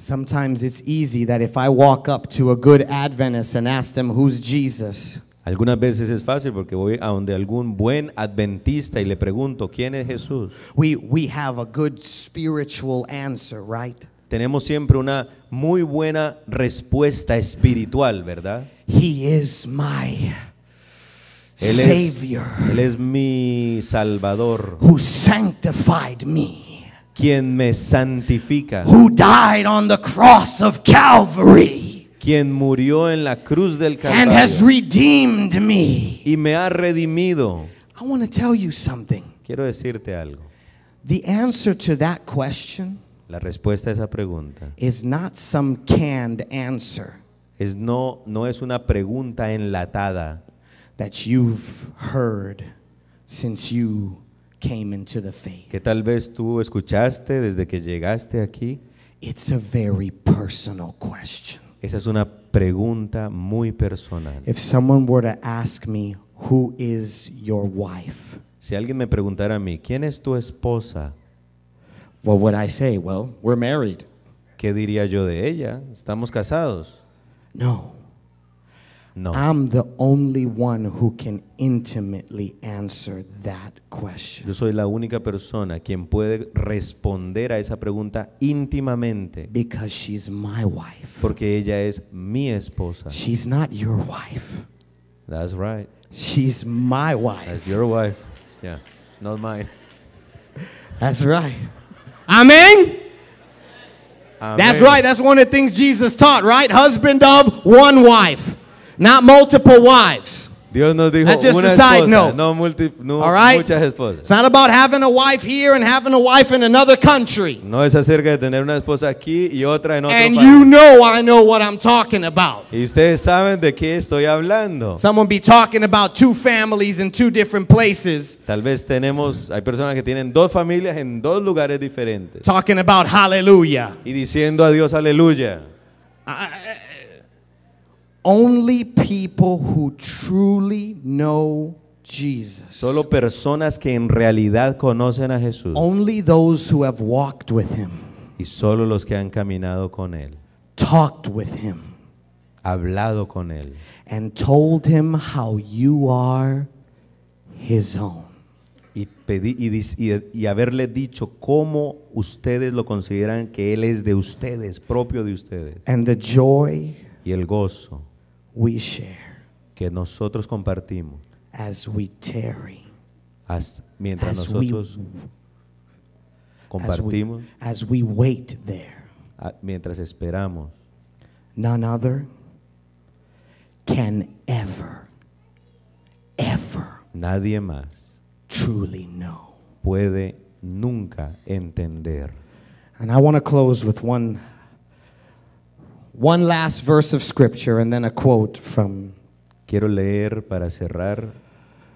Sometimes it's easy that if I walk up to a good Adventist and ask them who's Jesus, Algunas veces es fácil porque voy a donde algún buen adventista y le pregunto quién es Jesús. we we have a good spiritual answer, right? Tenemos siempre una muy buena respuesta espiritual, ¿verdad? He is my Él es, Savior él es mi salvador who sanctified me. quien me santifica, who died on the cross of Calvary quien murió en la cruz del Calvario. and has redeemed me. y me ha redimido. I want to tell you something. Quiero decirte algo. The answer to that question La respuesta a esa pregunta is not some canned answer es no no es una pregunta enlatada that you've heard since you que tal vez tú escuchaste desde que llegaste aquí. It's a very personal question. Esa es una pregunta muy personal. If someone were to ask me, who is your wife? Si alguien me preguntara a mí, ¿quién es tu esposa? What would I say? Well, we're married. ¿Qué diría yo de ella? Estamos casados. No. No. I'm the only one who can intimately answer that question. Yo soy la única persona quien puede responder a esa pregunta íntimamente. Because she's my wife. Porque ella es mi esposa. She's not your wife. That's right. She's my wife. That's your wife. Yeah, not mine. That's right. Amen. Amen. That's right. That's one of the things Jesus taught, right? Husband of one wife. Not multiple wives. Dios nos dijo That's just una a side esposa, note. no, multi, no All right? muchas esposas. It's not about having a wife here and having a wife in another country. No es acerca tener una esposa aquí y otra en otro And país. you know I know what I'm talking about. Y ustedes saben de qué estoy hablando. Someone be talking about two families in two different places. Talking about hallelujah. Y diciendo a Dios aleluya. I, I, Only people who truly know Jesus. Solo personas que en realidad conocen a Jesús. Only those who have walked with him. Y solo los que han caminado con él. Talked with him. Hablado con él. And told him how you are his own. Y, y, haberle dicho cómo ustedes lo consideran que él es de ustedes, propio de ustedes. And the joy y el gozo we share. Que nosotros compartimos. As we tarry. As, mientras as nosotros we, compartimos. As we, as we wait there. A, mientras esperamos. None other can ever, ever. Nadie más. Truly know. Puede nunca entender. And I want to close with one one last verse of scripture and then a quote from Quiero leer para cerrar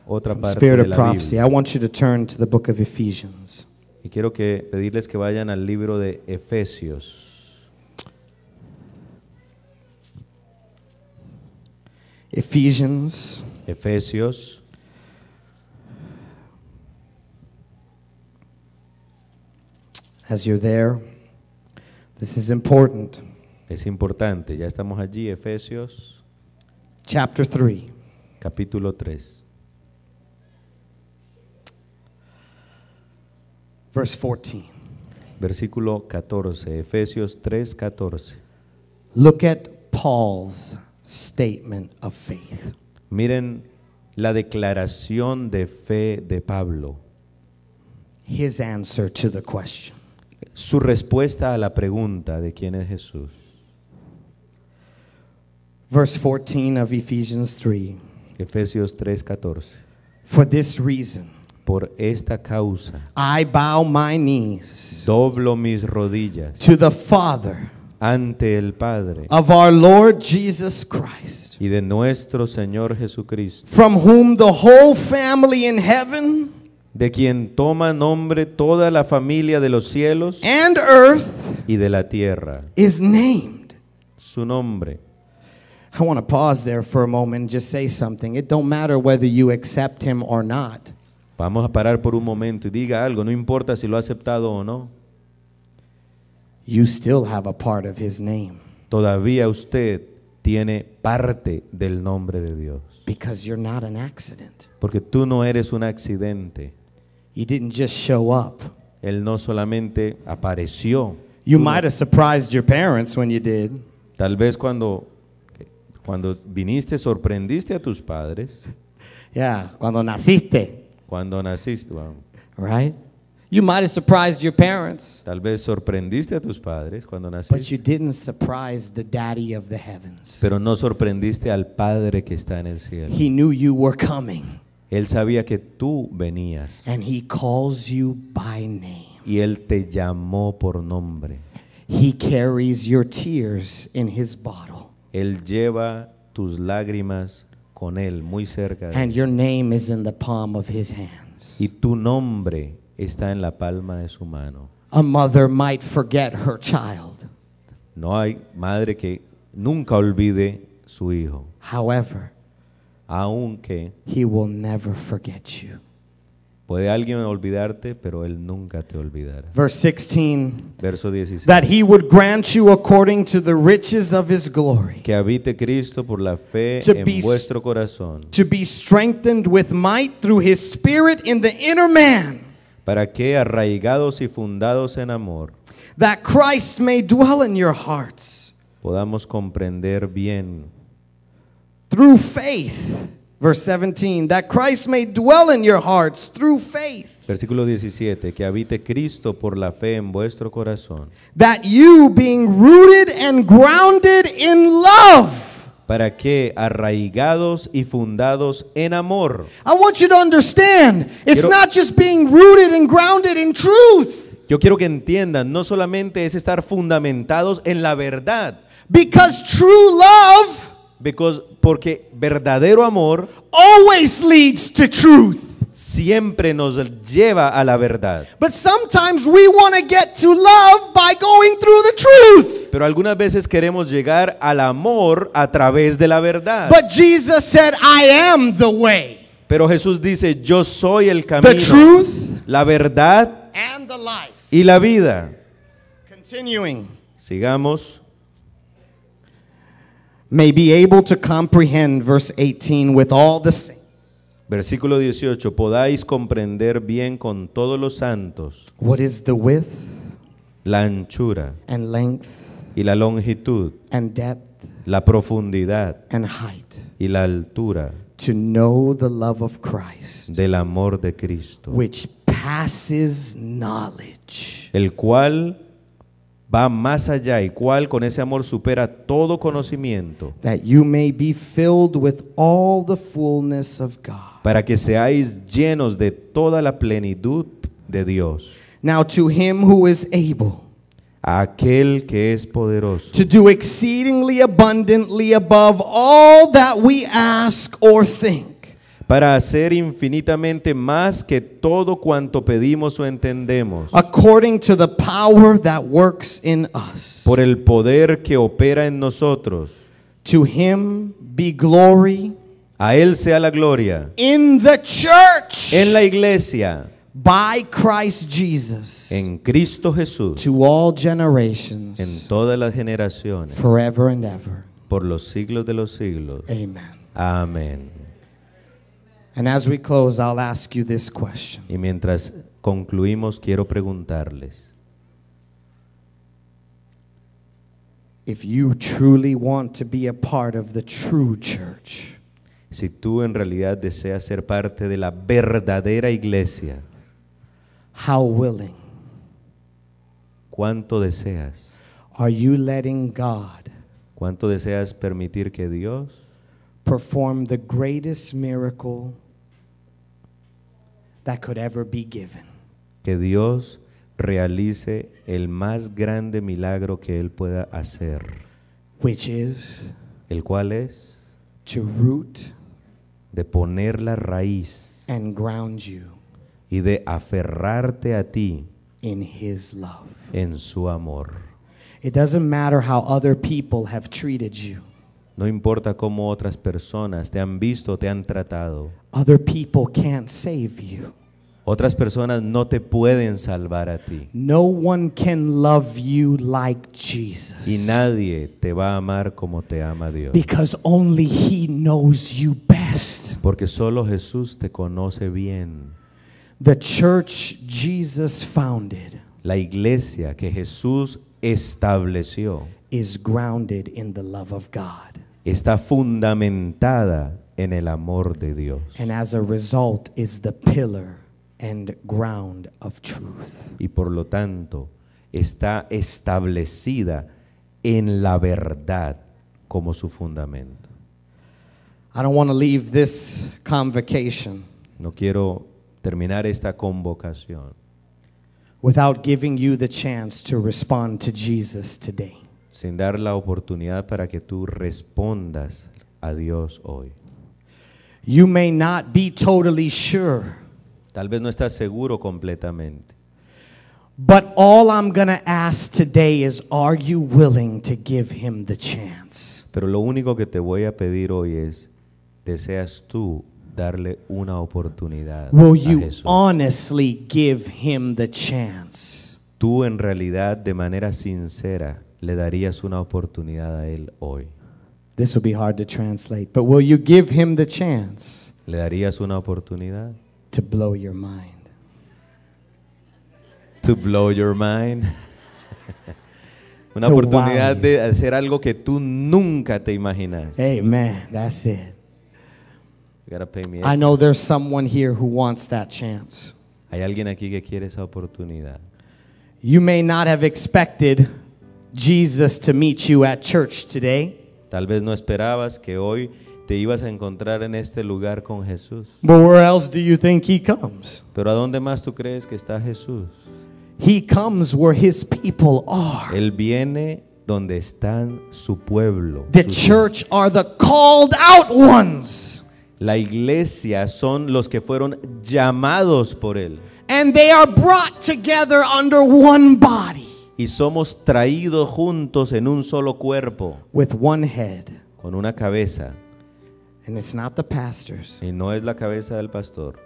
otra parte Spirit de of la Prophecy. Biblia. I want you to turn to the book of Ephesians. Y quiero que pedirles que vayan al libro de Efesios. Ephesians Efesios As you're there, this is important. Es importante, ya estamos allí, Efesios. 3. Capítulo 3. Verse 14. Versículo 14, Efesios 3, 14. Look at Paul's statement of faith. Miren la declaración de fe de Pablo. Su respuesta a la pregunta de quién es Jesús verse 14 of Ephesians 3. Efesios 3:14. For this reason, por esta causa, I bow my knees, doblo mis rodillas, to the Father, ante el Padre, of our Lord Jesus Christ, y de nuestro Señor Jesucristo, from whom the whole family in heaven, de quien toma nombre toda la familia de los cielos, and earth, y de la tierra, is named, su nombre I want to pause there for a moment and just say something. It don't matter whether you accept him or not. Vamos a parar por un momento y diga algo, no importa si lo ha aceptado o no. You still have a part of his name. Todavía usted tiene parte del nombre de Dios. Because you're not an accident. Porque tú no eres un accidente. You didn't just show up. Él no solamente apareció. You might have surprised your parents when you did. Tal vez cuando Cuando viniste, sorprendiste a tus padres. Ya, cuando naciste. Cuando naciste, Right? You might have surprised your parents. Tal vez sorprendiste a tus padres cuando naciste. But you didn't surprise the daddy of the heavens. Pero no sorprendiste al Padre que está en el cielo. He knew you were coming. Él sabía que tú venías. And he calls you by name. Y él te llamó por nombre. He carries your tears in his bottle. Él lleva tus lágrimas con él, muy cerca. De Y tu nombre está en la palma de su mano. A mother might forget her child. No hay madre que nunca olvide su hijo. However, aunque he will never forget you. Puede alguien olvidarte, pero él nunca te olvidará. Verse 16. Verso 16. That he would grant you according to the riches of his glory. Que habite Cristo por la fe to en be, vuestro corazón. To be strengthened with might through his spirit in the inner man. Para que arraigados y fundados en amor. That Christ may dwell in your hearts. Podamos comprender bien. Through faith Verse 17, that Christ may dwell in your hearts through faith. Versículo 17, que habite Cristo por la fe en vuestro corazón. That you being rooted and grounded in love. para que arraigados y fundados en amor. I want you to understand, it's not just being rooted and grounded in truth. Yo quiero que entiendan, no solamente es estar fundamentados en la verdad. Because true love Because porque verdadero amor always leads to truth. Siempre nos lleva a la verdad. But sometimes we want to get to love by going through the truth. Pero algunas veces queremos llegar al amor a través de la verdad. But Jesus said, I am the way. Pero Jesús dice, yo soy el camino, the truth, la verdad and the life. y la vida. Continuing. Sigamos. may be able to comprehend, verse 18, with all the saints. Versículo 18, podáis comprender bien con todos los santos. What is the width? La anchura. And length. Y la longitud. And depth. La profundidad. And height. Y la altura. To know the love of Christ. Del amor de Cristo. Which passes knowledge. El cual va más allá y cual con ese amor supera todo conocimiento. you may be filled with all the Para que seáis llenos de toda la plenitud de Dios. Now to him who is able aquel que es poderoso to do exceedingly abundantly above all that we ask or think para hacer infinitamente más que todo cuanto pedimos o entendemos. According to the power that works in us. Por el poder que opera en nosotros. To him be glory. A él sea la gloria. In the church. En la iglesia. By Christ Jesus. En Cristo Jesús. En todas las generaciones. Forever and ever. Por los siglos de los siglos. Amen. Amén. And as we close, I'll ask you this question. Y mientras concluimos, quiero preguntarles. If you truly want to be a part of the true church. Si tú en realidad deseas ser parte de la verdadera iglesia. How willing. ¿Cuánto deseas? Are you letting God? ¿Cuánto deseas permitir que Dios perform the greatest miracle that could ever be given. Que Dios realice el más grande milagro que él pueda hacer. Which is el cual es to root de poner la raíz and ground you y de aferrarte a ti in his love. en su amor. It doesn't matter how other people have treated you. No importa cómo otras personas te han visto, te han tratado. Other people can't save you. Otras personas no te pueden salvar a ti. No one can love you like Jesus. Y nadie te va a amar como te ama Dios. Because only he knows you best. Porque solo Jesús te conoce bien. The church Jesus founded. La iglesia que Jesús estableció is grounded in the love of God está fundamentada en el amor de Dios. And as a result is the pillar and ground of truth. Y por lo tanto, está establecida en la verdad como su fundamento. I don't want to leave this convocation no quiero terminar esta convocación without giving you the chance to respond to Jesus today. sin dar la oportunidad para que tú respondas a Dios hoy. You may not be totally sure. Tal vez no estás seguro completamente. all I'm going to ask today is are you willing to give him the chance? Pero lo único que te voy a pedir hoy es deseas tú darle una oportunidad Will a Jesús? honestly give him the chance? Tú en realidad de manera sincera le darías una oportunidad a él hoy? This will be hard to translate, but will you give him the chance ¿Le darías una oportunidad? to blow your mind? To blow your mind. *laughs* una oportunidad de hacer algo que tú nunca te imaginas. Amen. That's it. pay me I know there's someone here who wants that chance. Hay alguien aquí que quiere esa oportunidad. You may not have expected Jesus to meet you at church today. Tal vez no esperabas que hoy te ibas a encontrar en este lugar con Jesús. But where else do you think he comes? Pero ¿a dónde más tú crees que está Jesús? He comes where his people are. Él viene donde están su pueblo. The church are the called out ones. La iglesia son los que fueron llamados por él. And they are brought together under one body. y somos traídos juntos en un solo cuerpo con una cabeza. Y no es la cabeza del pastor.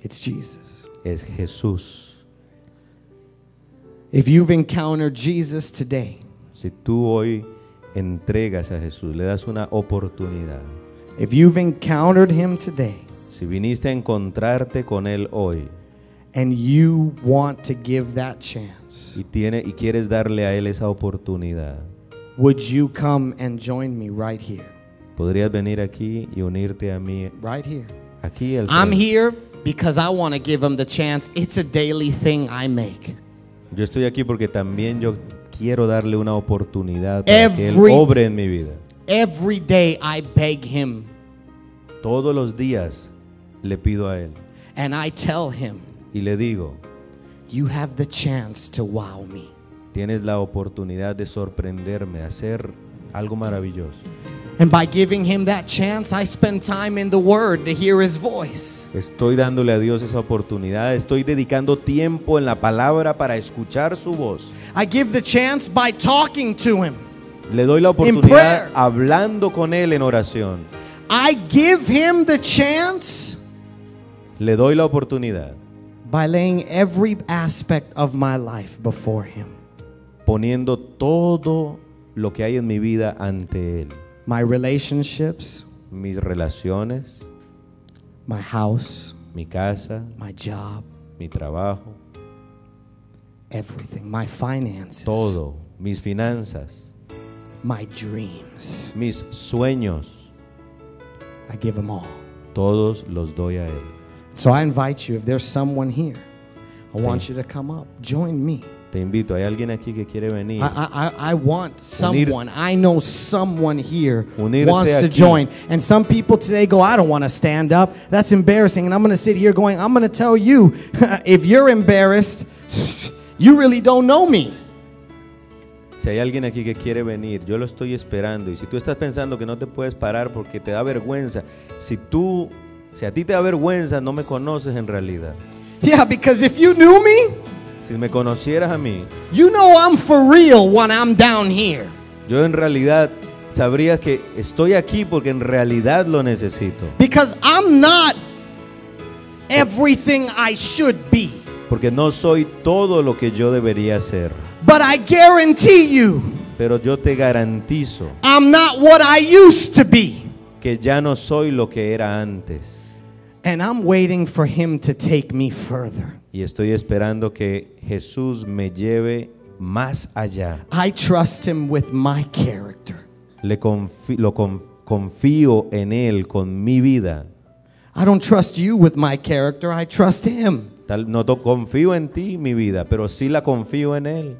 Jesus. Es Jesús. If you've encountered Jesus today, si tú hoy entregas a Jesús, le das una oportunidad. If you've encountered him today, si viniste a encontrarte con él hoy, and you want to give that chance y, tiene, y quieres darle a Él esa oportunidad, podrías venir aquí y unirte a mí aquí. el I'm Yo estoy aquí porque también yo quiero darle una oportunidad para que Él en mi vida. Todos los días le pido a Él tell him, y le digo, Tienes la oportunidad de sorprenderme, hacer algo maravilloso. by giving him that chance, I spend time in the word to hear his voice. Estoy dándole a Dios esa oportunidad, estoy dedicando tiempo en la palabra para escuchar su voz. I give the chance by talking to him. Le doy la oportunidad hablando con él en oración. I give him the chance. Le doy la oportunidad by laying every aspect of my life before him. Poniendo todo lo que hay en mi vida ante él. My relationships, mis relaciones, my house, mi casa, my job, mi trabajo, everything, my finances, todo, mis finanzas, my dreams, mis sueños. I give them all. Todos los doy a él. So I invite you, if there's someone here, I want you to come up. Join me. Te invito, hay alguien aquí que quiere venir. I, I, I want someone. I know someone here wants to join. And some people today go, I don't want to stand up. That's embarrassing. And I'm going to sit here going, I'm going to tell you, *laughs* if you're embarrassed, *laughs* you really don't know me. Si hay alguien aquí que quiere venir, yo lo estoy esperando. Y si tú estás pensando que no te puedes parar porque te da vergüenza, si tú Si a ti te da vergüenza, no me conoces en realidad. Yeah, because if you knew me, si me conocieras a mí, you know I'm for real when I'm down here. Yo en realidad sabrías que estoy aquí porque en realidad lo necesito. Because I'm not everything I should be. Porque no soy todo lo que yo debería ser. But I guarantee you. Pero yo te garantizo. I'm not what I used to be. Que ya no soy lo que era antes. And I'm waiting for him to take me further. Y estoy esperando que Jesús me lleve más allá. I trust him with my character. Le confi lo conf confío en él con mi vida. I don't trust you with my character, I trust him. Tal, no confío en ti, mi vida, pero sí la confío en él.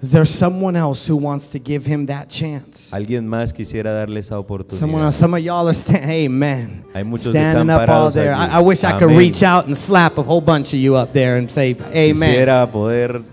Is there someone else who wants to give him that chance? Alguien más quisiera darle esa oportunidad. Someone else, some of y'all are standing. Amen. standing up all there. I, I, wish Amén. I could reach out and slap a whole bunch of you up there and say, Amen. Quisiera poder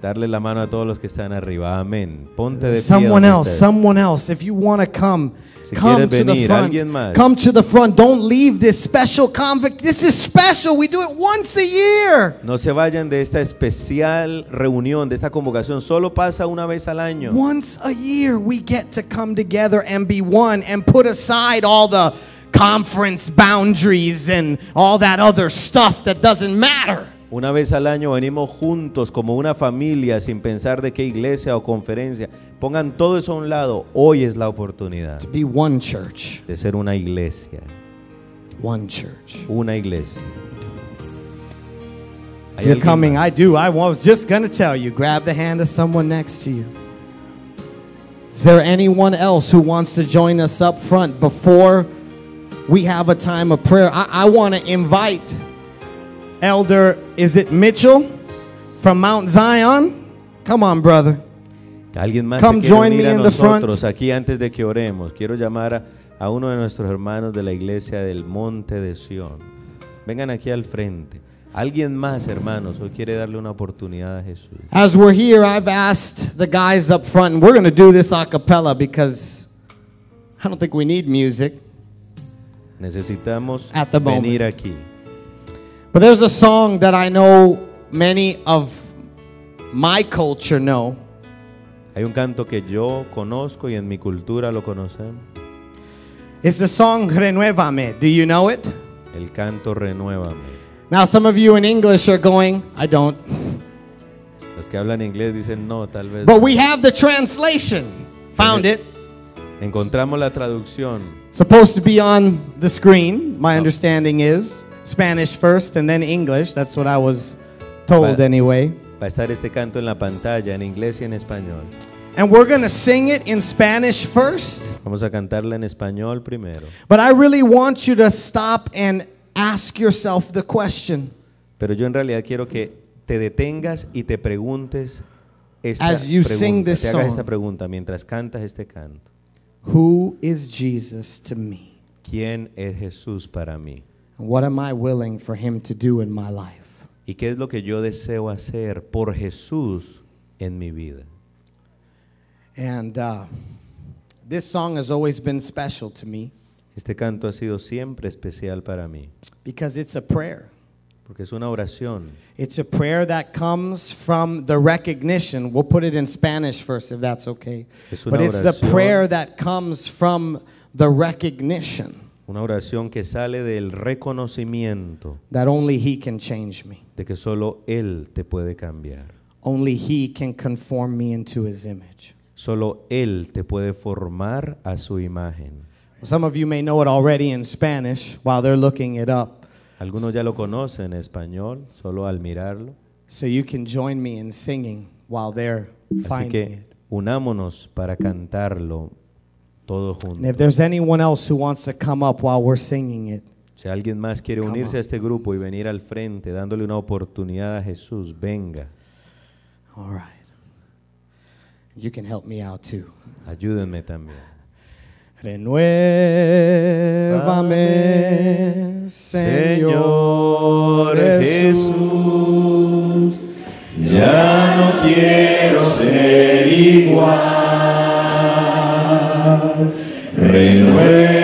darle la mano a todos los que están arriba. Amén. Ponte de pie. Someone else, someone else. If you want to come. Se Come to the front. Come to the front. Don't leave this special convict. This is special. We do it once a year. No se vayan de esta especial reunión, de esta convocación. Solo pasa una vez al año. Once a year we get to come together and be one and put aside all the conference boundaries and all that other stuff that doesn't matter. Una vez al año venimos juntos como una familia sin pensar de qué iglesia o conferencia. Pongan todo eso a un lado. Hoy es la oportunidad be one church. de ser una iglesia. One church. Una iglesia. You're coming. I do. I was just going to tell you. Grab the hand of someone next to you. Is there anyone else who wants to join us up front before we have a time of prayer? I want to invite Elder, is it Mitchell from Mount Zion? Come on, brother. Alguien más Come join me a in the aquí antes de que oremos. Quiero llamar a, a uno de nuestros hermanos de la iglesia del Monte de Sión. Vengan aquí al frente. Alguien más, hermanos, hoy quiere darle una oportunidad a Jesús. As we're here, I've asked the guys up front, and we're going to do this a cappella because I don't think we need music. Necesitamos at the venir moment. aquí. But there's a song that I know many of my culture know. Hay un canto que yo conozco y en mi cultura lo conocen. It's the song Renuévame. Do you know it? El canto Renuévame. Now some of you in English are going, I don't. Los que hablan inglés dicen no, tal vez. But we have the translation. Found it. Encontramos la traducción. Supposed to be on the screen, my understanding is. Spanish first and then English. That's what I was told va, anyway. Va a estar este canto en la pantalla en inglés y en español. And we're going to sing it in Spanish first. Vamos a cantarla en español primero. But I really want you to stop and ask yourself the question. Pero yo en realidad quiero que te detengas y te preguntes esta As you pregunta, sing this te hagas esta pregunta mientras cantas este canto. Who is Jesus to me? ¿Quién es Jesús para mí? What am I willing for him to do in my life? ¿Y qué es lo que yo deseo hacer por Jesús en mi vida? And uh, this song has always been special to me Este canto ha sido siempre especial para mí, because it's a prayer. porque es una oración. It's a prayer that comes from the recognition. We'll put it in Spanish first if that's okay. Es una But it's the prayer that comes from the recognition Una oración que sale del reconocimiento change de que solo él te puede cambiar. Solo él te puede formar a su imagen. Algunos ya lo conocen en español solo al mirarlo. Así que unámonos para cantarlo si alguien más quiere unirse a este grupo y venir al frente, dándole una oportunidad a Jesús, venga, all right. You can help me out too. ayúdenme también. Renuévame, Señor Jesús, ya no quiero ser igual. Amen.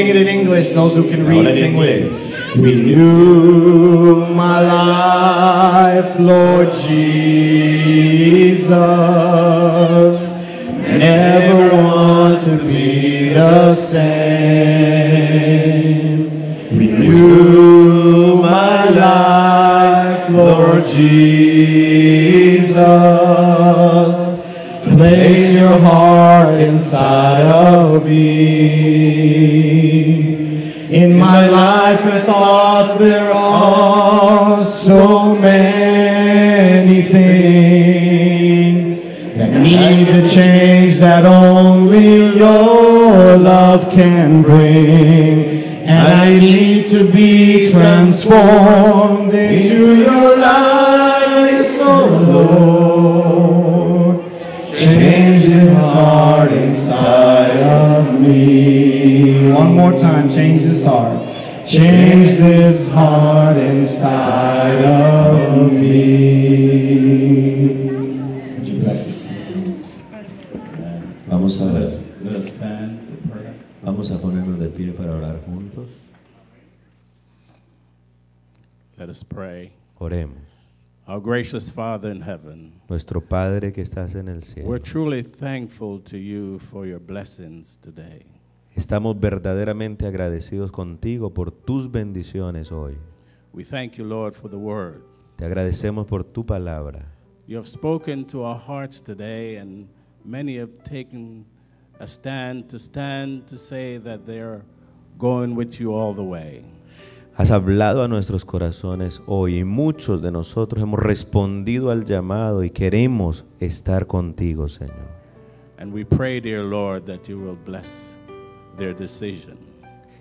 sing it in English. Those who can read, sing English. Renew my life, Lord Jesus. Never want to be the same. Renew my life, Lord Jesus. Place your heart inside of me. In my life and thoughts there are so many things that need the change that only your love can bring. And I need to be transformed into your likeness, soul. Lord. Change this heart inside more time, change this heart. Change this heart inside of me. Would you bless us? Vamos a, vamos a ponernos de pie para orar juntos. Let us pray. Oremos. Our gracious Father in heaven. Nuestro Padre que estás en el cielo. We're truly thankful to you for your blessings today. Estamos verdaderamente agradecidos contigo por tus bendiciones hoy. We thank you, Lord, for the word. Te agradecemos por tu palabra. You have spoken to our hearts today and many have taken a stand to stand to say that they're going with you all the way. Has hablado a nuestros corazones hoy y muchos de nosotros hemos respondido al llamado y queremos estar contigo, Señor. And we pray, dear Lord, that you will bless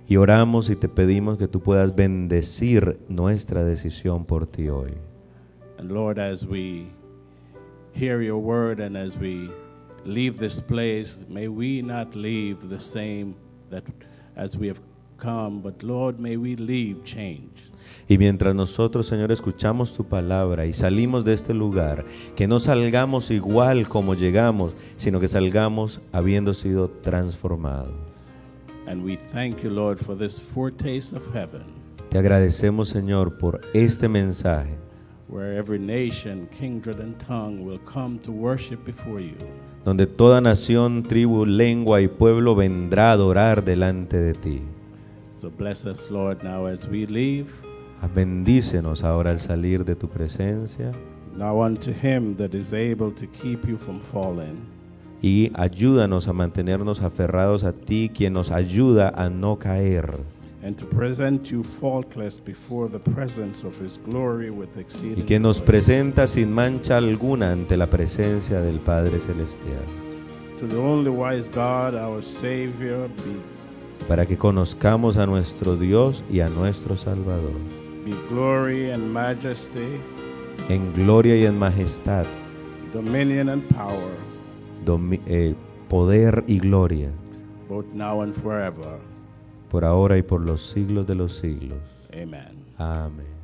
y oramos y te pedimos que tú puedas bendecir nuestra decisión por ti hoy. Y mientras nosotros, Señor, escuchamos tu palabra y salimos de este lugar, que no salgamos igual como llegamos, sino que salgamos habiendo sido transformados. And we thank you, Lord, for this foretaste of heaven. Te agradecemos, Señor, por este mensaje. Where every nation, kindred and tongue will come to worship before you. Donde toda nación, tribu, lengua y pueblo vendrá a adorar delante de ti. So bless us, Lord, now as we leave. Ah, bendícenos ahora al salir de tu presencia. Now unto him that is able to keep you from falling. y ayúdanos a mantenernos aferrados a ti, quien nos ayuda a no caer. Y que nos presenta sin mancha alguna ante la presencia del Padre Celestial. Para que conozcamos a nuestro Dios y a nuestro Salvador. En gloria y en majestad. Dominion and power eh, poder y gloria. Por ahora y por los siglos de los siglos. Amén.